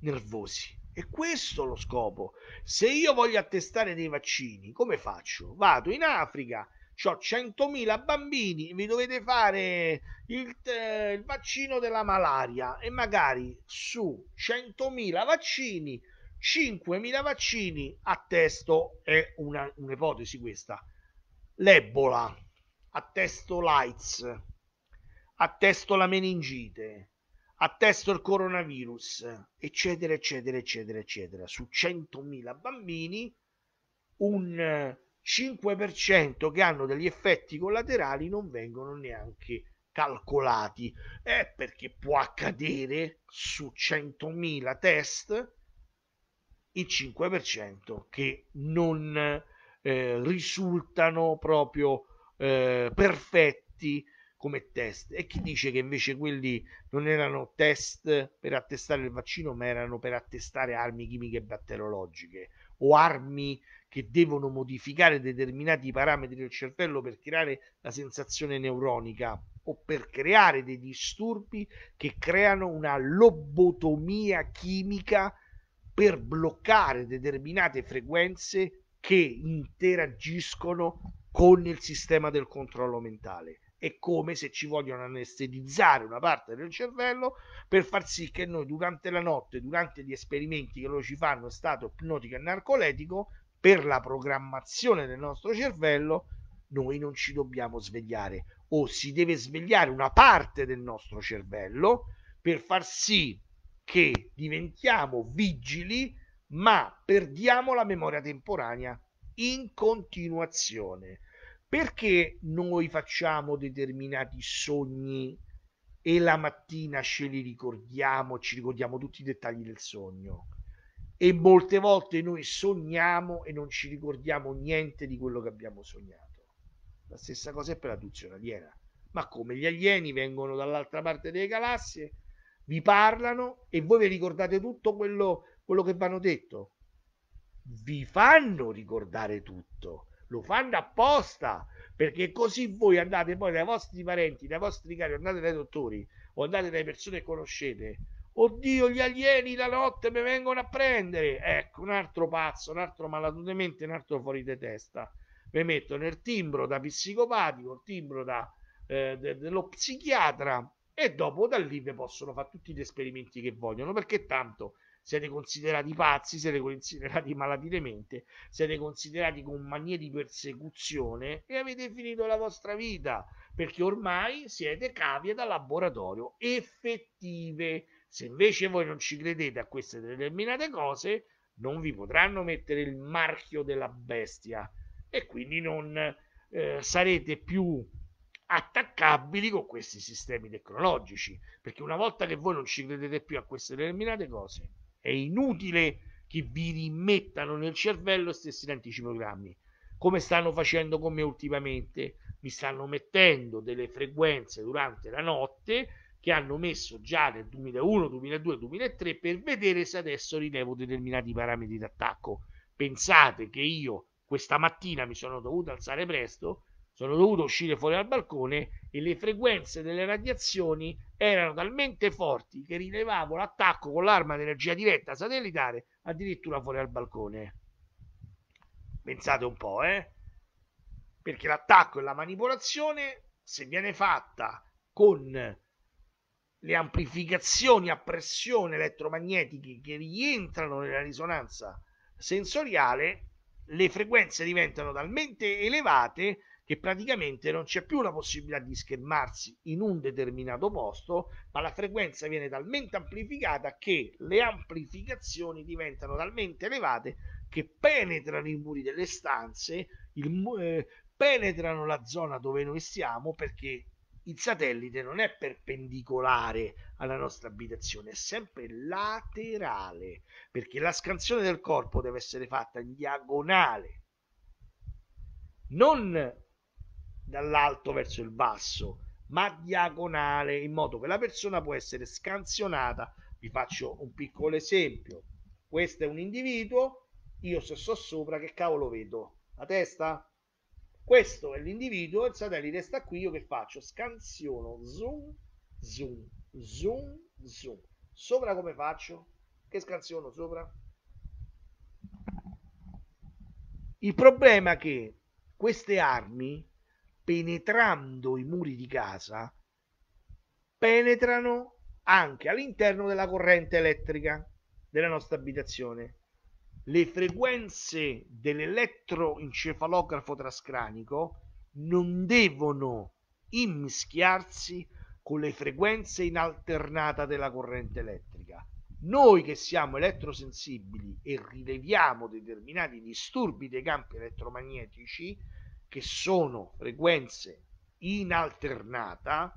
nervosi. E questo è lo scopo. Se io voglio attestare dei vaccini, come faccio? Vado in Africa, ho 100.000 bambini, vi dovete fare il, eh, il, vaccino della malaria e magari su 100.000 vaccini, 5.000 vaccini attesto, è una, un'ipotesi questa, l'ebola attesto l'AIDS, attesto la meningite, attesto il coronavirus, eccetera, eccetera, eccetera, eccetera. Su 100.000 bambini, un 5% che hanno degli effetti collaterali non vengono neanche calcolati. È perché può accadere su 100.000 test il 5% che non eh, risultano proprio eh, perfetti come test e chi dice che invece quelli non erano test per attestare il vaccino ma erano per attestare armi chimiche e batteriologiche o armi che devono modificare determinati parametri del cervello per creare la sensazione neuronica o per creare dei disturbi che creano una lobotomia chimica per bloccare determinate frequenze che interagiscono con il sistema del controllo mentale. È come se ci vogliono anestetizzare una parte del cervello per far sì che noi durante la notte, durante gli esperimenti che loro ci fanno stato ipnotico e narcoletico, per la programmazione del nostro cervello, noi non ci dobbiamo svegliare o si deve svegliare una parte del nostro cervello per far sì che diventiamo vigili, ma perdiamo la memoria temporanea in continuazione. Perché noi facciamo determinati sogni e la mattina ce li ricordiamo, ci ricordiamo tutti i dettagli del sogno? E molte volte noi sogniamo e non ci ricordiamo niente di quello che abbiamo sognato. La stessa cosa è per l'aduzione aliena. Ma come gli alieni vengono dall'altra parte delle galassie, vi parlano e voi vi ricordate tutto quello, quello che vanno detto? vi fanno ricordare tutto, lo fanno apposta, perché così voi andate poi dai vostri parenti, dai vostri cari, andate dai dottori o andate dalle persone che conoscete. Oddio, gli alieni la notte mi vengono a prendere. Ecco, un altro pazzo, un altro malato di mente, un altro fuori di testa. Mi mettono il timbro da psicopatico, il timbro da, eh, de- dello psichiatra e dopo da lì vi possono fare tutti gli esperimenti che vogliono perché tanto siete considerati pazzi, siete considerati malati di mente, siete considerati con manie di persecuzione e avete finito la vostra vita perché ormai siete cavie da laboratorio effettive. Se invece voi non ci credete a queste determinate cose, non vi potranno mettere il marchio della bestia e quindi non eh, sarete più attaccabili con questi sistemi tecnologici perché una volta che voi non ci credete più a queste determinate cose è inutile che vi rimettano nel cervello stessi programmi, come stanno facendo con me ultimamente. Mi stanno mettendo delle frequenze durante la notte che hanno messo già nel 2001, 2002, 2003 per vedere se adesso rilevo determinati parametri d'attacco. Pensate che io questa mattina mi sono dovuto alzare presto sono dovuto uscire fuori dal balcone e le frequenze delle radiazioni erano talmente forti che rilevavo l'attacco con l'arma di energia diretta satellitare addirittura fuori dal balcone. Pensate un po', eh? Perché l'attacco e la manipolazione, se viene fatta con le amplificazioni a pressione elettromagnetiche che rientrano nella risonanza sensoriale, le frequenze diventano talmente elevate che praticamente non c'è più la possibilità di schermarsi in un determinato posto, ma la frequenza viene talmente amplificata che le amplificazioni diventano talmente elevate che penetrano i muri delle stanze, il, eh, penetrano la zona dove noi stiamo perché il satellite non è perpendicolare alla nostra abitazione, è sempre laterale, perché la scansione del corpo deve essere fatta in diagonale, non dall'alto verso il basso, ma diagonale, in modo che la persona può essere scansionata. Vi faccio un piccolo esempio. Questo è un individuo, io se sto sopra, che cavolo vedo? La testa? Questo è l'individuo, il satellite sta qui, io che faccio? Scansiono, zoom, zoom, zoom, zoom. Sopra come faccio? Che scansiono sopra? Il problema è che queste armi penetrando i muri di casa, penetrano anche all'interno della corrente elettrica della nostra abitazione. Le frequenze dell'elettroencefalografo trascranico non devono immischiarsi con le frequenze in alternata della corrente elettrica. Noi che siamo elettrosensibili e rileviamo determinati disturbi dei campi elettromagnetici, che sono frequenze in alternata,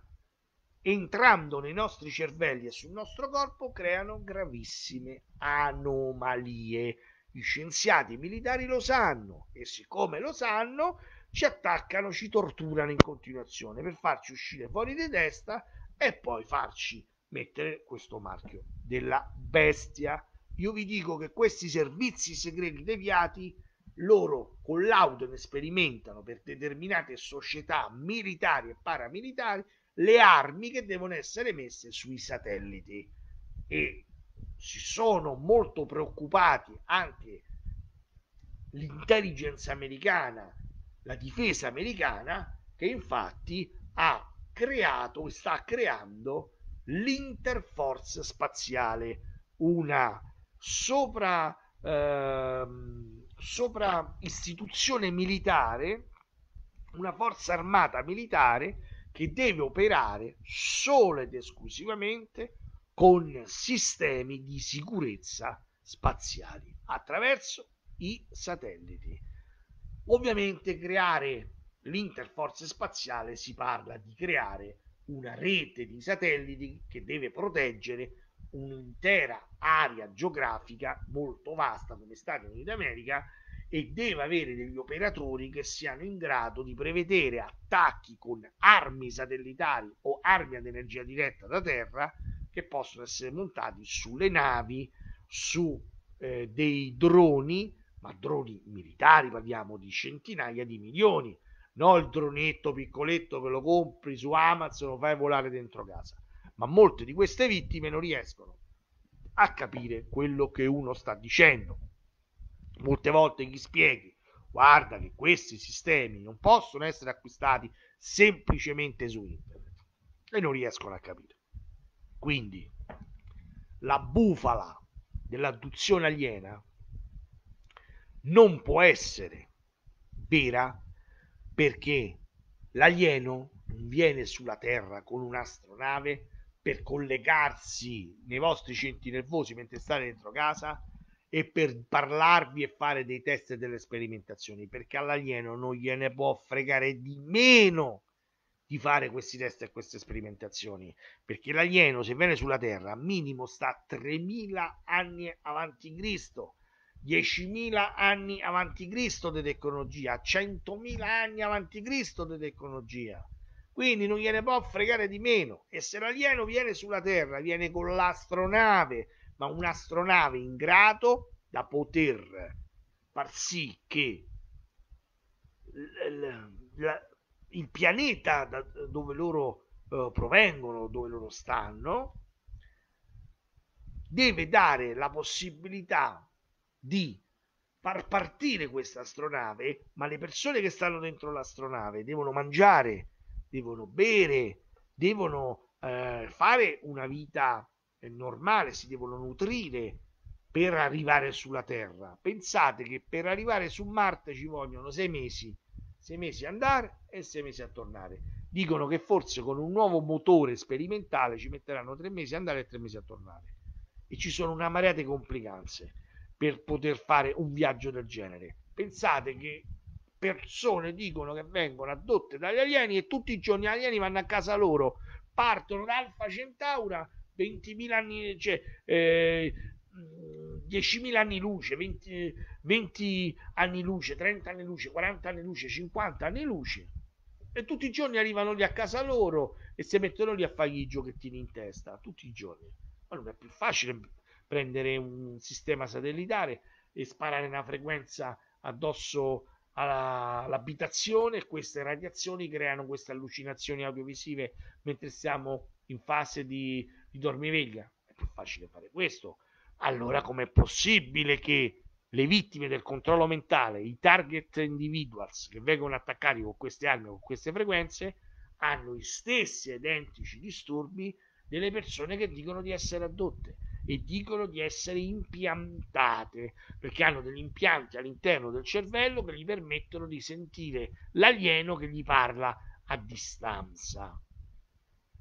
entrando nei nostri cervelli e sul nostro corpo, creano gravissime anomalie. Gli scienziati militari lo sanno e siccome lo sanno, ci attaccano, ci torturano in continuazione per farci uscire fuori di testa e poi farci mettere questo marchio della bestia. Io vi dico che questi servizi segreti deviati loro collaudano e sperimentano per determinate società militari e paramilitari le armi che devono essere messe sui satelliti e si sono molto preoccupati anche l'intelligence americana, la difesa americana, che infatti ha creato e sta creando l'interforce spaziale, una sopra... Ehm, sopra istituzione militare, una forza armata militare che deve operare solo ed esclusivamente con sistemi di sicurezza spaziali attraverso i satelliti. Ovviamente creare l'interforza spaziale si parla di creare una rete di satelliti che deve proteggere un'intera area geografica molto vasta come Stati Uniti d'America e deve avere degli operatori che siano in grado di prevedere attacchi con armi satellitari o armi ad energia diretta da terra che possono essere montati sulle navi, su eh, dei droni, ma droni militari, parliamo di centinaia di milioni, non il dronetto piccoletto che lo compri su Amazon lo fai volare dentro casa ma molte di queste vittime non riescono a capire quello che uno sta dicendo. Molte volte gli spieghi, guarda che questi sistemi non possono essere acquistati semplicemente su internet e non riescono a capire. Quindi la bufala dell'adduzione aliena non può essere vera perché l'alieno non viene sulla Terra con un'astronave per collegarsi nei vostri centri nervosi mentre state dentro casa e per parlarvi e fare dei test e delle sperimentazioni perché all'alieno non gliene può fregare di meno di fare questi test e queste sperimentazioni perché l'alieno se viene sulla terra minimo sta 3000 anni avanti Cristo 10.000 anni avanti Cristo di tecnologia 100.000 anni avanti Cristo di tecnologia quindi non gliene può fregare di meno. E se l'alieno viene sulla Terra, viene con l'astronave, ma un'astronave in grado da poter far sì che il pianeta dove loro eh, provengono, dove loro stanno, deve dare la possibilità di far partire questa astronave, ma le persone che stanno dentro l'astronave devono mangiare, devono bere, devono eh, fare una vita eh, normale, si devono nutrire per arrivare sulla Terra. Pensate che per arrivare su Marte ci vogliono sei mesi, sei mesi andare e sei mesi a tornare. Dicono che forse con un nuovo motore sperimentale ci metteranno tre mesi a andare e tre mesi a tornare. E ci sono una marea di complicanze per poter fare un viaggio del genere. Pensate che persone dicono che vengono addotte dagli alieni e tutti i giorni gli alieni vanno a casa loro, partono da Alfa Centaura, 20.000 anni, cioè, eh, 10.000 anni luce, 20, 20 anni luce, 30 anni luce, 40 anni luce, 50 anni luce e tutti i giorni arrivano lì a casa loro e si mettono lì a fare i giochettini in testa, tutti i giorni. Ma non è più facile prendere un sistema satellitare e sparare una frequenza addosso all'abitazione e queste radiazioni creano queste allucinazioni audiovisive mentre siamo in fase di, di dormiveglia. È più facile fare questo. Allora com'è possibile che le vittime del controllo mentale, i target individuals che vengono attaccati con queste armi, con queste frequenze, hanno gli stessi identici disturbi delle persone che dicono di essere addotte? e dicono di essere impiantate perché hanno degli impianti all'interno del cervello che gli permettono di sentire l'alieno che gli parla a distanza.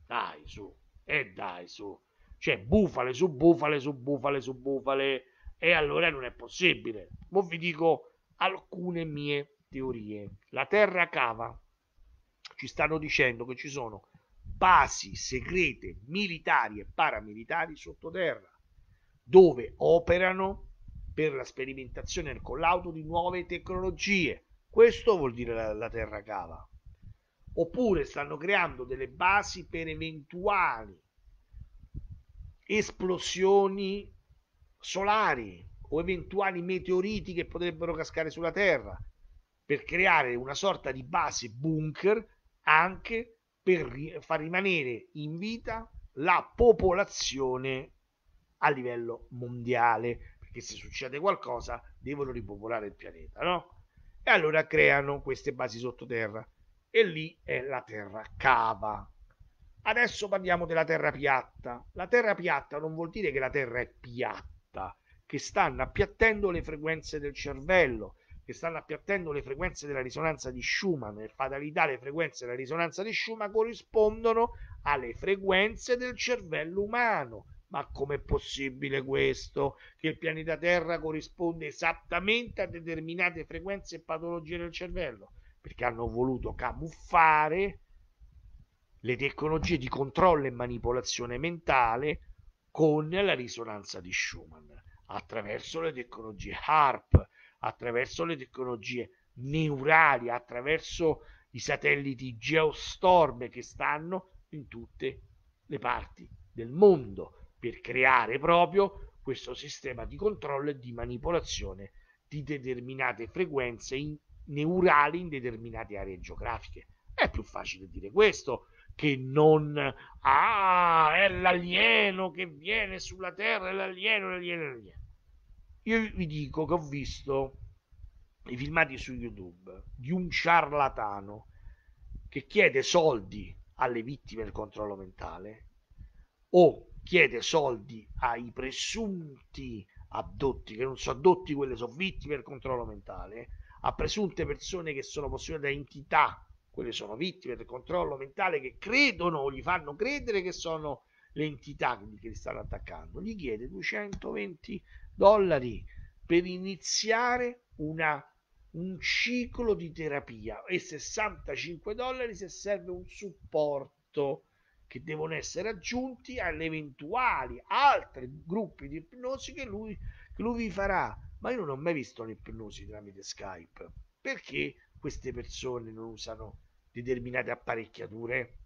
Dai su, e eh dai su, cioè bufale su bufale su bufale su bufale e allora non è possibile. Ma vi dico alcune mie teorie. La terra cava ci stanno dicendo che ci sono basi segrete militari e paramilitari sottoterra dove operano per la sperimentazione e il collaudo di nuove tecnologie. Questo vuol dire la, la terra cava. Oppure stanno creando delle basi per eventuali esplosioni solari o eventuali meteoriti che potrebbero cascare sulla Terra per creare una sorta di base bunker anche per far rimanere in vita la popolazione a livello mondiale, perché se succede qualcosa devono ripopolare il pianeta, no? E allora creano queste basi sottoterra e lì è la terra cava. Adesso parliamo della terra piatta. La terra piatta non vuol dire che la terra è piatta, che stanno appiattendo le frequenze del cervello, che stanno appiattendo le frequenze della risonanza di Schumann. E fatalità le frequenze della risonanza di Schumann corrispondono alle frequenze del cervello umano, ma com'è possibile questo? Che il pianeta Terra corrisponde esattamente a determinate frequenze e patologie del cervello? Perché hanno voluto camuffare le tecnologie di controllo e manipolazione mentale con la risonanza di Schumann, attraverso le tecnologie HARP, attraverso le tecnologie neurali, attraverso i satelliti Geostorm che stanno in tutte le parti del mondo per creare proprio questo sistema di controllo e di manipolazione di determinate frequenze in, neurali in determinate aree geografiche. È più facile dire questo che non ah, è l'alieno che viene sulla Terra, è l'alieno, l'alieno, l'alieno. Io vi dico che ho visto i filmati su YouTube di un ciarlatano che chiede soldi alle vittime del controllo mentale o chiede soldi ai presunti addotti, che non sono addotti, quelle sono vittime del controllo mentale, a presunte persone che sono possedute da entità, quelle sono vittime del controllo mentale che credono o gli fanno credere che sono le entità che li stanno attaccando, gli chiede 220 dollari per iniziare una, un ciclo di terapia e 65 dollari se serve un supporto che devono essere aggiunti alle eventuali altri gruppi di ipnosi che lui, che lui vi farà. Ma io non ho mai visto l'ipnosi tramite Skype. Perché queste persone non usano determinate apparecchiature?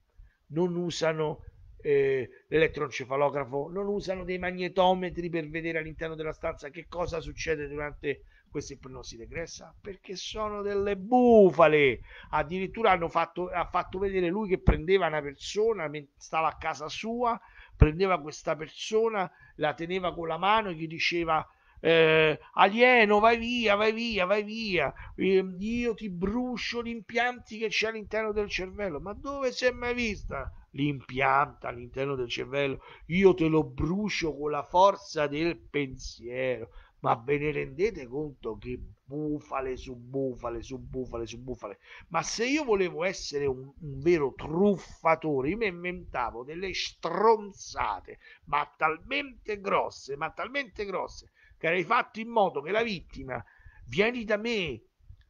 Non usano eh, l'elettroencefalografo? Non usano dei magnetometri per vedere all'interno della stanza che cosa succede durante questa ipnosi degressa? Perché sono delle bufale. Addirittura hanno fatto, ha fatto vedere lui che prendeva una persona, stava a casa sua, prendeva questa persona, la teneva con la mano e gli diceva eh, alieno, vai via, vai via, vai via, eh, io ti brucio gli impianti che c'è all'interno del cervello. Ma dove si è mai vista l'impianto all'interno del cervello? Io te lo brucio con la forza del pensiero ma ve ne rendete conto che bufale su bufale su bufale su bufale? Ma se io volevo essere un, un vero truffatore, io mi inventavo delle stronzate, ma talmente grosse, ma talmente grosse, che avrei fatto in modo che la vittima, vieni da me,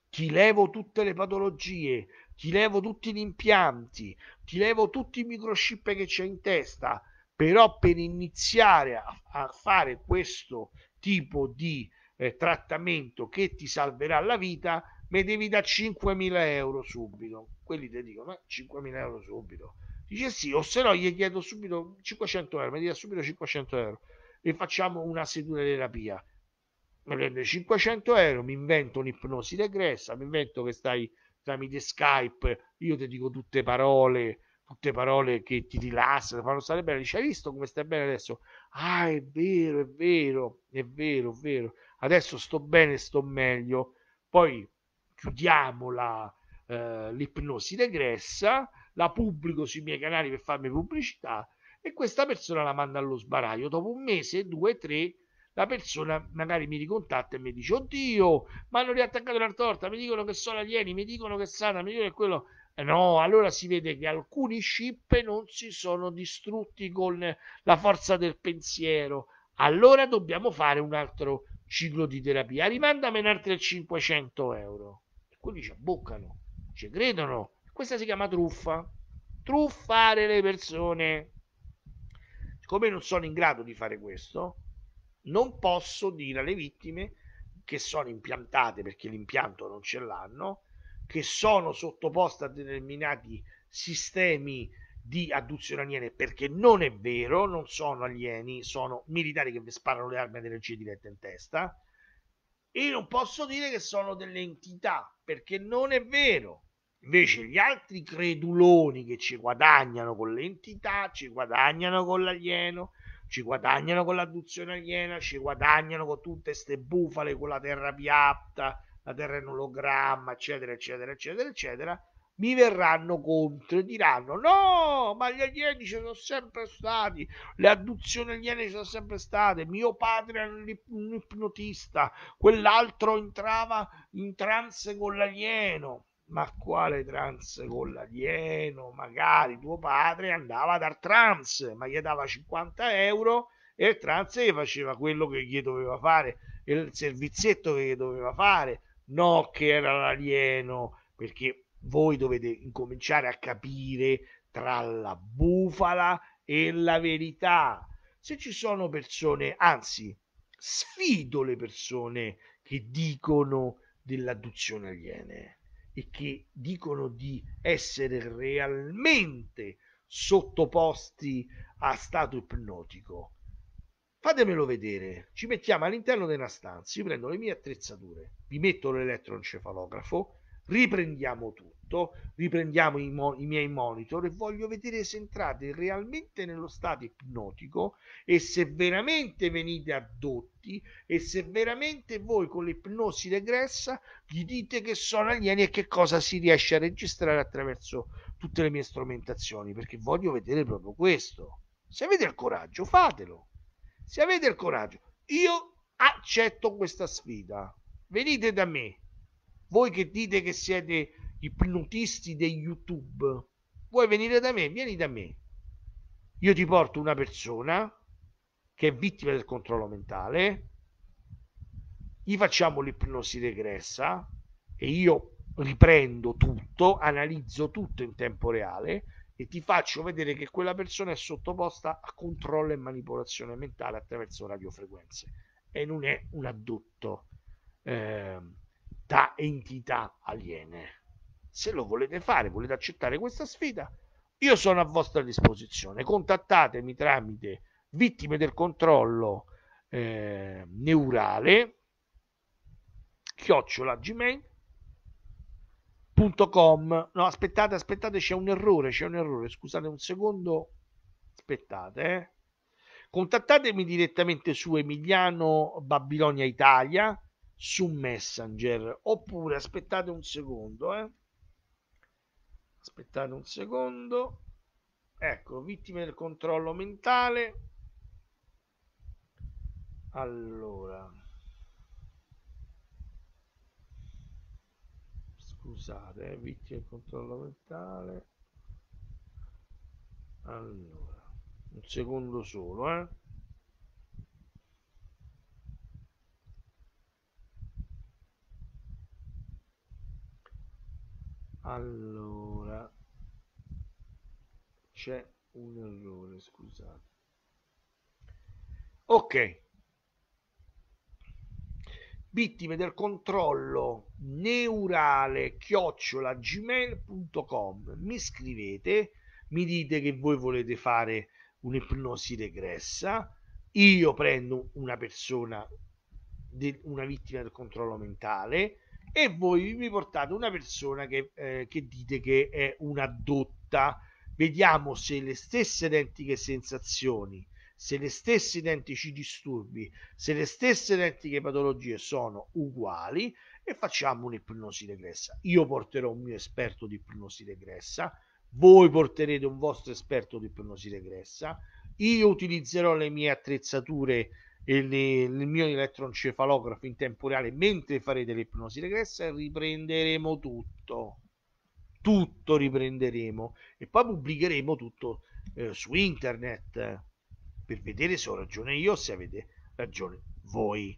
ti levo tutte le patologie, ti levo tutti gli impianti, ti levo tutti i microchip che c'è in testa, però per iniziare a, a fare questo tipo di eh, trattamento che ti salverà la vita, mi devi da 5.000 euro subito. Quelli ti dicono, 5.000 eh, euro subito. Dice sì, o se no gli chiedo subito 500 euro, mi dia subito 500 euro e facciamo una seduta di terapia. Mi prende 500 euro, mi invento un'ipnosi regressa, mi invento che stai tramite Skype, io ti dico tutte parole, tutte parole che ti rilassano, fanno stare bene, dici hai visto come stai bene adesso? Ah è vero, è vero, è vero, è vero, adesso sto bene, sto meglio, poi chiudiamo la, eh, l'ipnosi regressa, la pubblico sui miei canali per farmi pubblicità e questa persona la manda allo sbaraglio, dopo un mese, due, tre, la persona magari mi ricontatta e mi dice oddio mi hanno riattaccato una torta mi dicono che sono alieni mi dicono che sana mi dicono che quello eh, no, allora si vede che alcuni chip non si sono distrutti con la forza del pensiero. Allora dobbiamo fare un altro ciclo di terapia. Rimandamene altri 500 euro. E quelli ci abboccano, ci credono. Questa si chiama truffa. Truffare le persone. Siccome non sono in grado di fare questo, non posso dire alle vittime che sono impiantate perché l'impianto non ce l'hanno che sono sottoposte a determinati sistemi di adduzione aliene perché non è vero, non sono alieni, sono militari che vi sparano le armi ad energie dirette in testa e non posso dire che sono delle entità perché non è vero. Invece gli altri creduloni che ci guadagnano con l'entità, ci guadagnano con l'alieno, ci guadagnano con l'adduzione aliena, ci guadagnano con tutte ste bufale, con la terra piatta, la Terra è un eccetera, eccetera, eccetera, eccetera, mi verranno contro e diranno no, ma gli alieni ci sono sempre stati, le adduzioni alieni ci sono sempre state, mio padre era un ipnotista, quell'altro entrava in trance con l'alieno. Ma quale trance con l'alieno? Magari tuo padre andava dal dar trance, ma gli dava 50 euro e il trance gli faceva quello che gli doveva fare, il servizietto che gli doveva fare no che era l'alieno, perché voi dovete incominciare a capire tra la bufala e la verità. Se ci sono persone, anzi, sfido le persone che dicono dell'adduzione aliene e che dicono di essere realmente sottoposti a stato ipnotico fatemelo vedere. Ci mettiamo all'interno della stanza. Io prendo le mie attrezzature, vi metto l'elettroencefalografo, riprendiamo tutto, riprendiamo i, mo- i, miei monitor e voglio vedere se entrate realmente nello stato ipnotico e se veramente venite addotti e se veramente voi con l'ipnosi regressa gli dite che sono alieni e che cosa si riesce a registrare attraverso tutte le mie strumentazioni perché voglio vedere proprio questo. Se avete il coraggio, fatelo se avete il coraggio, io accetto questa sfida. Venite da me. Voi che dite che siete i ipnotisti di YouTube, vuoi venire da me? Vieni da me. Io ti porto una persona che è vittima del controllo mentale, gli facciamo l'ipnosi regressa e io riprendo tutto, analizzo tutto in tempo reale e ti faccio vedere che quella persona è sottoposta a controllo e manipolazione mentale attraverso radiofrequenze e non è un addotto eh, da entità aliene. Se lo volete fare, volete accettare questa sfida, io sono a vostra disposizione. Contattatemi tramite vittime del controllo eh, neurale chiocciola gmail Com. No, aspettate, aspettate, c'è un errore, c'è un errore. Scusate un secondo. Aspettate, eh. Contattatemi direttamente su Emiliano Babilonia Italia su Messenger oppure aspettate un secondo, eh. Aspettate un secondo. Ecco, vittime del controllo mentale. Allora scusate eh, vittima del controllo mentale allora un secondo solo eh allora c'è un errore scusate ok vittime del controllo neurale chiocciola gmail.com mi scrivete mi dite che voi volete fare un'ipnosi regressa io prendo una persona de, una vittima del controllo mentale e voi mi portate una persona che, eh, che dite che è una dotta vediamo se le stesse identiche sensazioni se le stesse identici disturbi, se le stesse identiche patologie sono uguali e facciamo un'ipnosi regressa. Io porterò un mio esperto di ipnosi regressa, voi porterete un vostro esperto di ipnosi regressa, io utilizzerò le mie attrezzature e le, il mio elettroencefalografo in tempo reale mentre farete l'ipnosi regressa e riprenderemo tutto tutto riprenderemo e poi pubblicheremo tutto eh, su internet per vedere se ho ragione io o se avete ragione voi.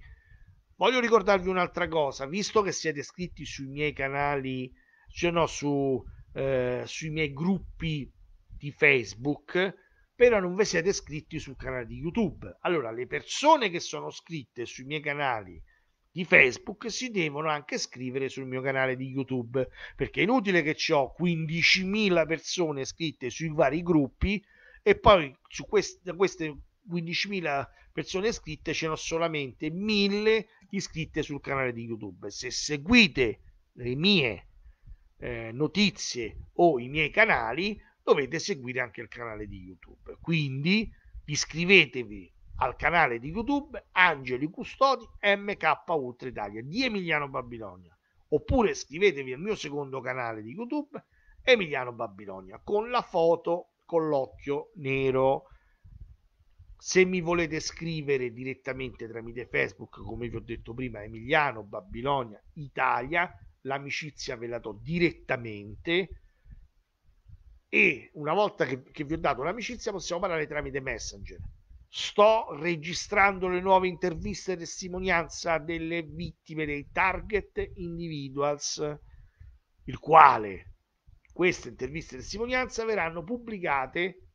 Voglio ricordarvi un'altra cosa, visto che siete iscritti sui miei canali, cioè no, su, eh, sui miei gruppi di Facebook, però non vi siete iscritti sul canale di YouTube. Allora, le persone che sono iscritte sui miei canali di Facebook si devono anche iscrivere sul mio canale di YouTube, perché è inutile che ho 15.000 persone iscritte sui vari gruppi e poi su queste, queste 15.000 persone iscritte c'erano solamente 1.000 iscritte sul canale di YouTube. Se seguite le mie eh, notizie o i miei canali, dovete seguire anche il canale di YouTube. Quindi iscrivetevi al canale di YouTube Angeli Custodi MK Ultra Italia di Emiliano Babilonia oppure iscrivetevi al mio secondo canale di YouTube Emiliano Babilonia con la foto con l'occhio nero. Se mi volete scrivere direttamente tramite Facebook, come vi ho detto prima, Emiliano, Babilonia, Italia, l'amicizia ve la do direttamente e una volta che, che, vi ho dato l'amicizia possiamo parlare tramite messenger sto registrando le nuove interviste e testimonianza delle vittime dei target individuals il quale queste interviste di testimonianza verranno pubblicate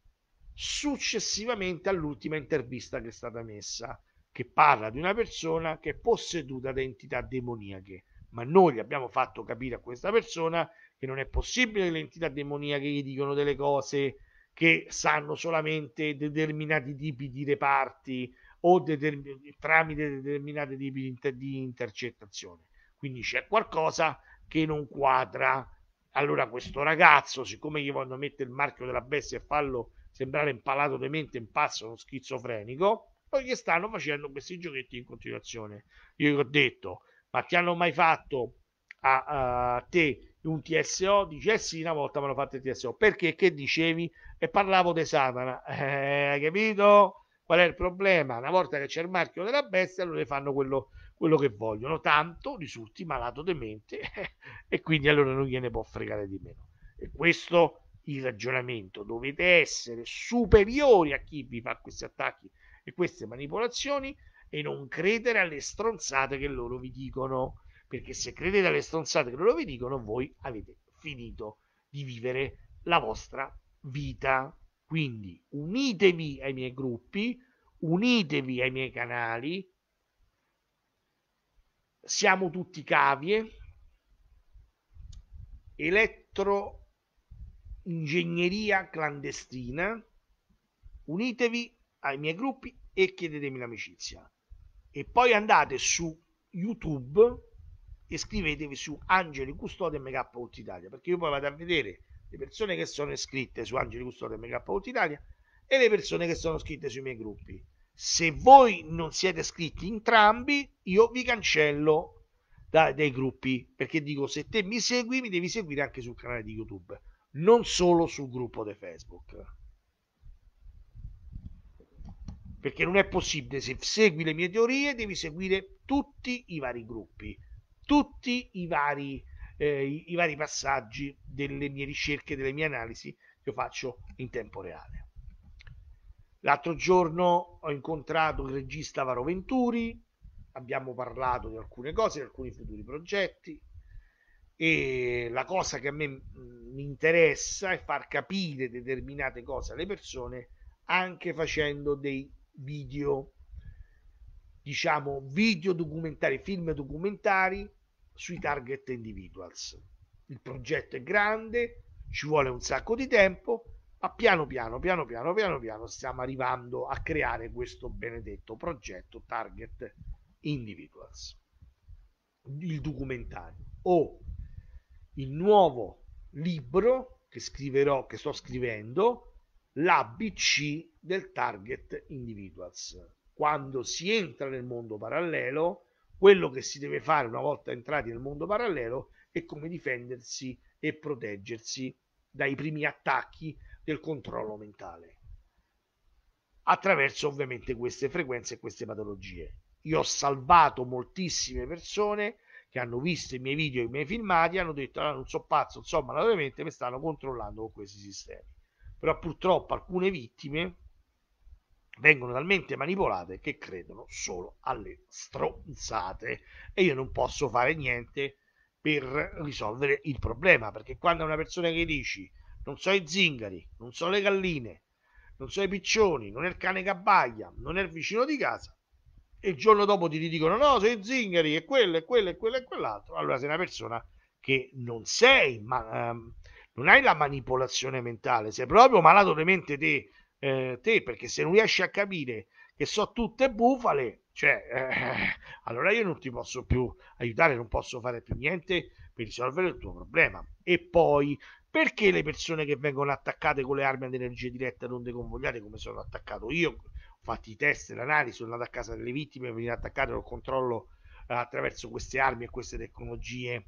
successivamente all'ultima intervista che è stata messa, che parla di una persona che è posseduta da entità demoniache. Ma noi gli abbiamo fatto capire a questa persona che non è possibile che le entità demoniache gli dicano delle cose che sanno solamente determinati tipi di reparti o determin- tramite determinati tipi di, inter- di intercettazione. Quindi c'è qualcosa che non quadra allora questo ragazzo, siccome gli vogliono mettere il marchio della bestia e farlo sembrare impalato demente, impasso, uno schizofrenico, poi gli stanno facendo questi giochetti in continuazione. Io gli ho detto, ma ti hanno mai fatto a, a te un TSO? Dice, eh sì, una volta mi hanno fatto il TSO. Perché? Che dicevi? E parlavo di Satana. Eh, hai capito? Qual è il problema? Una volta che c'è il marchio della bestia, allora fanno quello quello che vogliono, tanto risulti malato demente e quindi allora non gliene può fregare di meno. E questo il ragionamento, dovete essere superiori a chi vi fa questi attacchi e queste manipolazioni e non credere alle stronzate che loro vi dicono, perché se credete alle stronzate che loro vi dicono, voi avete finito di vivere la vostra vita. Quindi unitevi ai miei gruppi, unitevi ai miei canali, siamo tutti cavie, eh? elettroingegneria clandestina, unitevi ai miei gruppi e chiedetemi l'amicizia. E poi andate su YouTube e scrivetevi su Angeli Custode e MK Out Italia, perché io poi vado a vedere le persone che sono iscritte su Angeli Custode e MK Out Italia e le persone che sono iscritte sui miei gruppi se voi non siete iscritti entrambi, io vi cancello da, dai gruppi. Perché dico, se te mi segui, mi devi seguire anche sul canale di YouTube, non solo sul gruppo di Facebook. Perché non è possibile, se segui le mie teorie, devi seguire tutti i vari gruppi, tutti i vari, eh, i, i vari passaggi delle mie ricerche, delle mie analisi che io faccio in tempo reale. L'altro giorno ho incontrato il regista Varo Venturi, abbiamo parlato di alcune cose, di alcuni futuri progetti e la cosa che a me mm, mi interessa è far capire determinate cose alle persone anche facendo dei video, diciamo video documentari, film documentari sui target individuals. Il progetto è grande, ci vuole un sacco di tempo, ma piano piano, piano piano, piano piano stiamo arrivando a creare questo benedetto progetto Target Individuals, il documentario o il nuovo libro che scriverò, che sto scrivendo, l'ABC del Target Individuals. Quando si entra nel mondo parallelo, quello che si deve fare una volta entrati nel mondo parallelo è come difendersi e proteggersi dai primi attacchi del controllo mentale attraverso ovviamente queste frequenze e queste patologie. Io ho salvato moltissime persone che hanno visto i miei video e i miei filmati hanno detto ah, non so pazzo, insomma, naturalmente mi stanno controllando con questi sistemi. Però purtroppo alcune vittime vengono talmente manipolate che credono solo alle stronzate e io non posso fare niente per risolvere il problema perché quando una persona che dici non so i zingari, non so le galline, non so i piccioni, non è il cane che abbaia, non è il vicino di casa. E il giorno dopo ti dicono no, sei zingari, e quello, e quello, e quello, e quell'altro. Allora sei una persona che non sei, ma, ehm, non hai la manipolazione mentale, sei proprio malato di mente te, eh, te, perché se non riesci a capire che so tutte bufale, cioè, eh, allora io non ti posso più aiutare, non posso fare più niente per risolvere il tuo problema. E poi perché le persone che vengono attaccate con le armi ad energia diretta non deconvogliate come sono attaccato io ho fatto i test, l'analisi, sono andato a casa delle vittime venire attaccate dal controllo eh, attraverso queste armi e queste tecnologie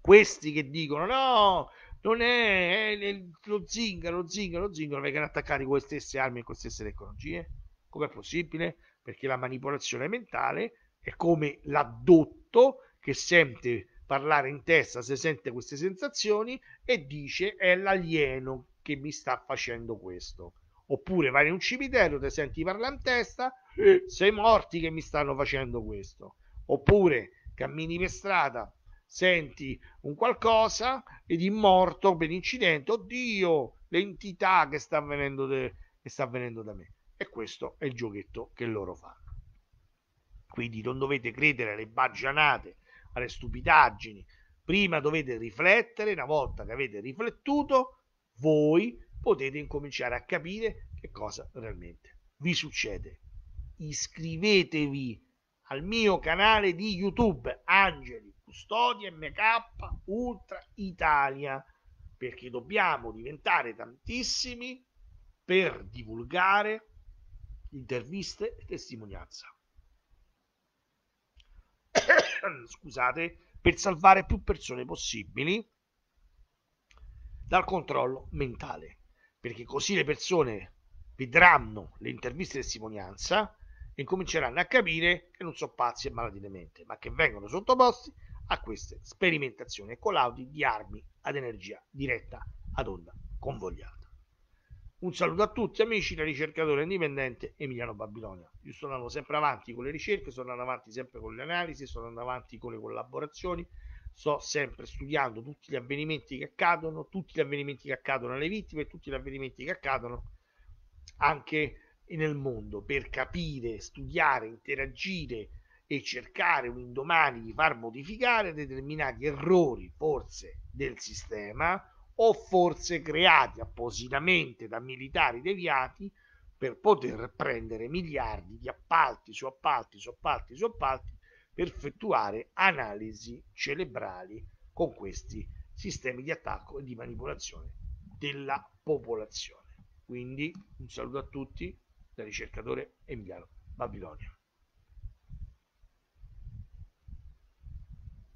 questi che dicono no non è, è lo zingaro, lo zingaro, lo zingaro vengono attaccati con le stesse armi e con le stesse tecnologie com'è possibile? perché la manipolazione mentale è come l'addotto che sente parlare in testa se sente queste sensazioni e dice è l'alieno che mi sta facendo questo oppure vai in un cimitero ti senti parlare in testa eh, sei morti che mi stanno facendo questo oppure cammini per strada senti un qualcosa ed è morto per incidente oddio l'entità che sta avvenendo de, che sta avvenendo da me e questo è il giochetto che loro fanno quindi non dovete credere alle baggianate alle stupidaggini. Prima dovete riflettere, una volta che avete riflettuto, voi potete incominciare a capire che cosa realmente vi succede. Iscrivetevi al mio canale di YouTube Angeli Custodi MK Ultra Italia perché dobbiamo diventare tantissimi per divulgare interviste e testimonianza. Eh, scusate, per salvare più persone possibili dal controllo mentale, perché così le persone vedranno le interviste di testimonianza e cominceranno a capire che non sono pazzi e malati di mente, ma che vengono sottoposti a queste sperimentazioni e collaudi di armi ad energia diretta ad onda convogliata. Un saluto a tutti amici da ricercatore indipendente Emiliano Babilonia. Io sono andato sempre avanti con le ricerche, sono andato avanti sempre con le analisi, sono andato avanti con le collaborazioni, sto sempre studiando tutti gli avvenimenti che accadono, tutti gli avvenimenti che accadono alle vittime, e tutti gli avvenimenti che accadono anche nel mondo per capire, studiare, interagire e cercare un domani di far modificare determinati errori, forse, del sistema o forse creati appositamente da militari deviati per poter prendere miliardi di appalti su appalti su appalti su appalti per effettuare analisi cerebrali con questi sistemi di attacco e di manipolazione della popolazione. Quindi un saluto a tutti da ricercatore Emiliano Babilonia.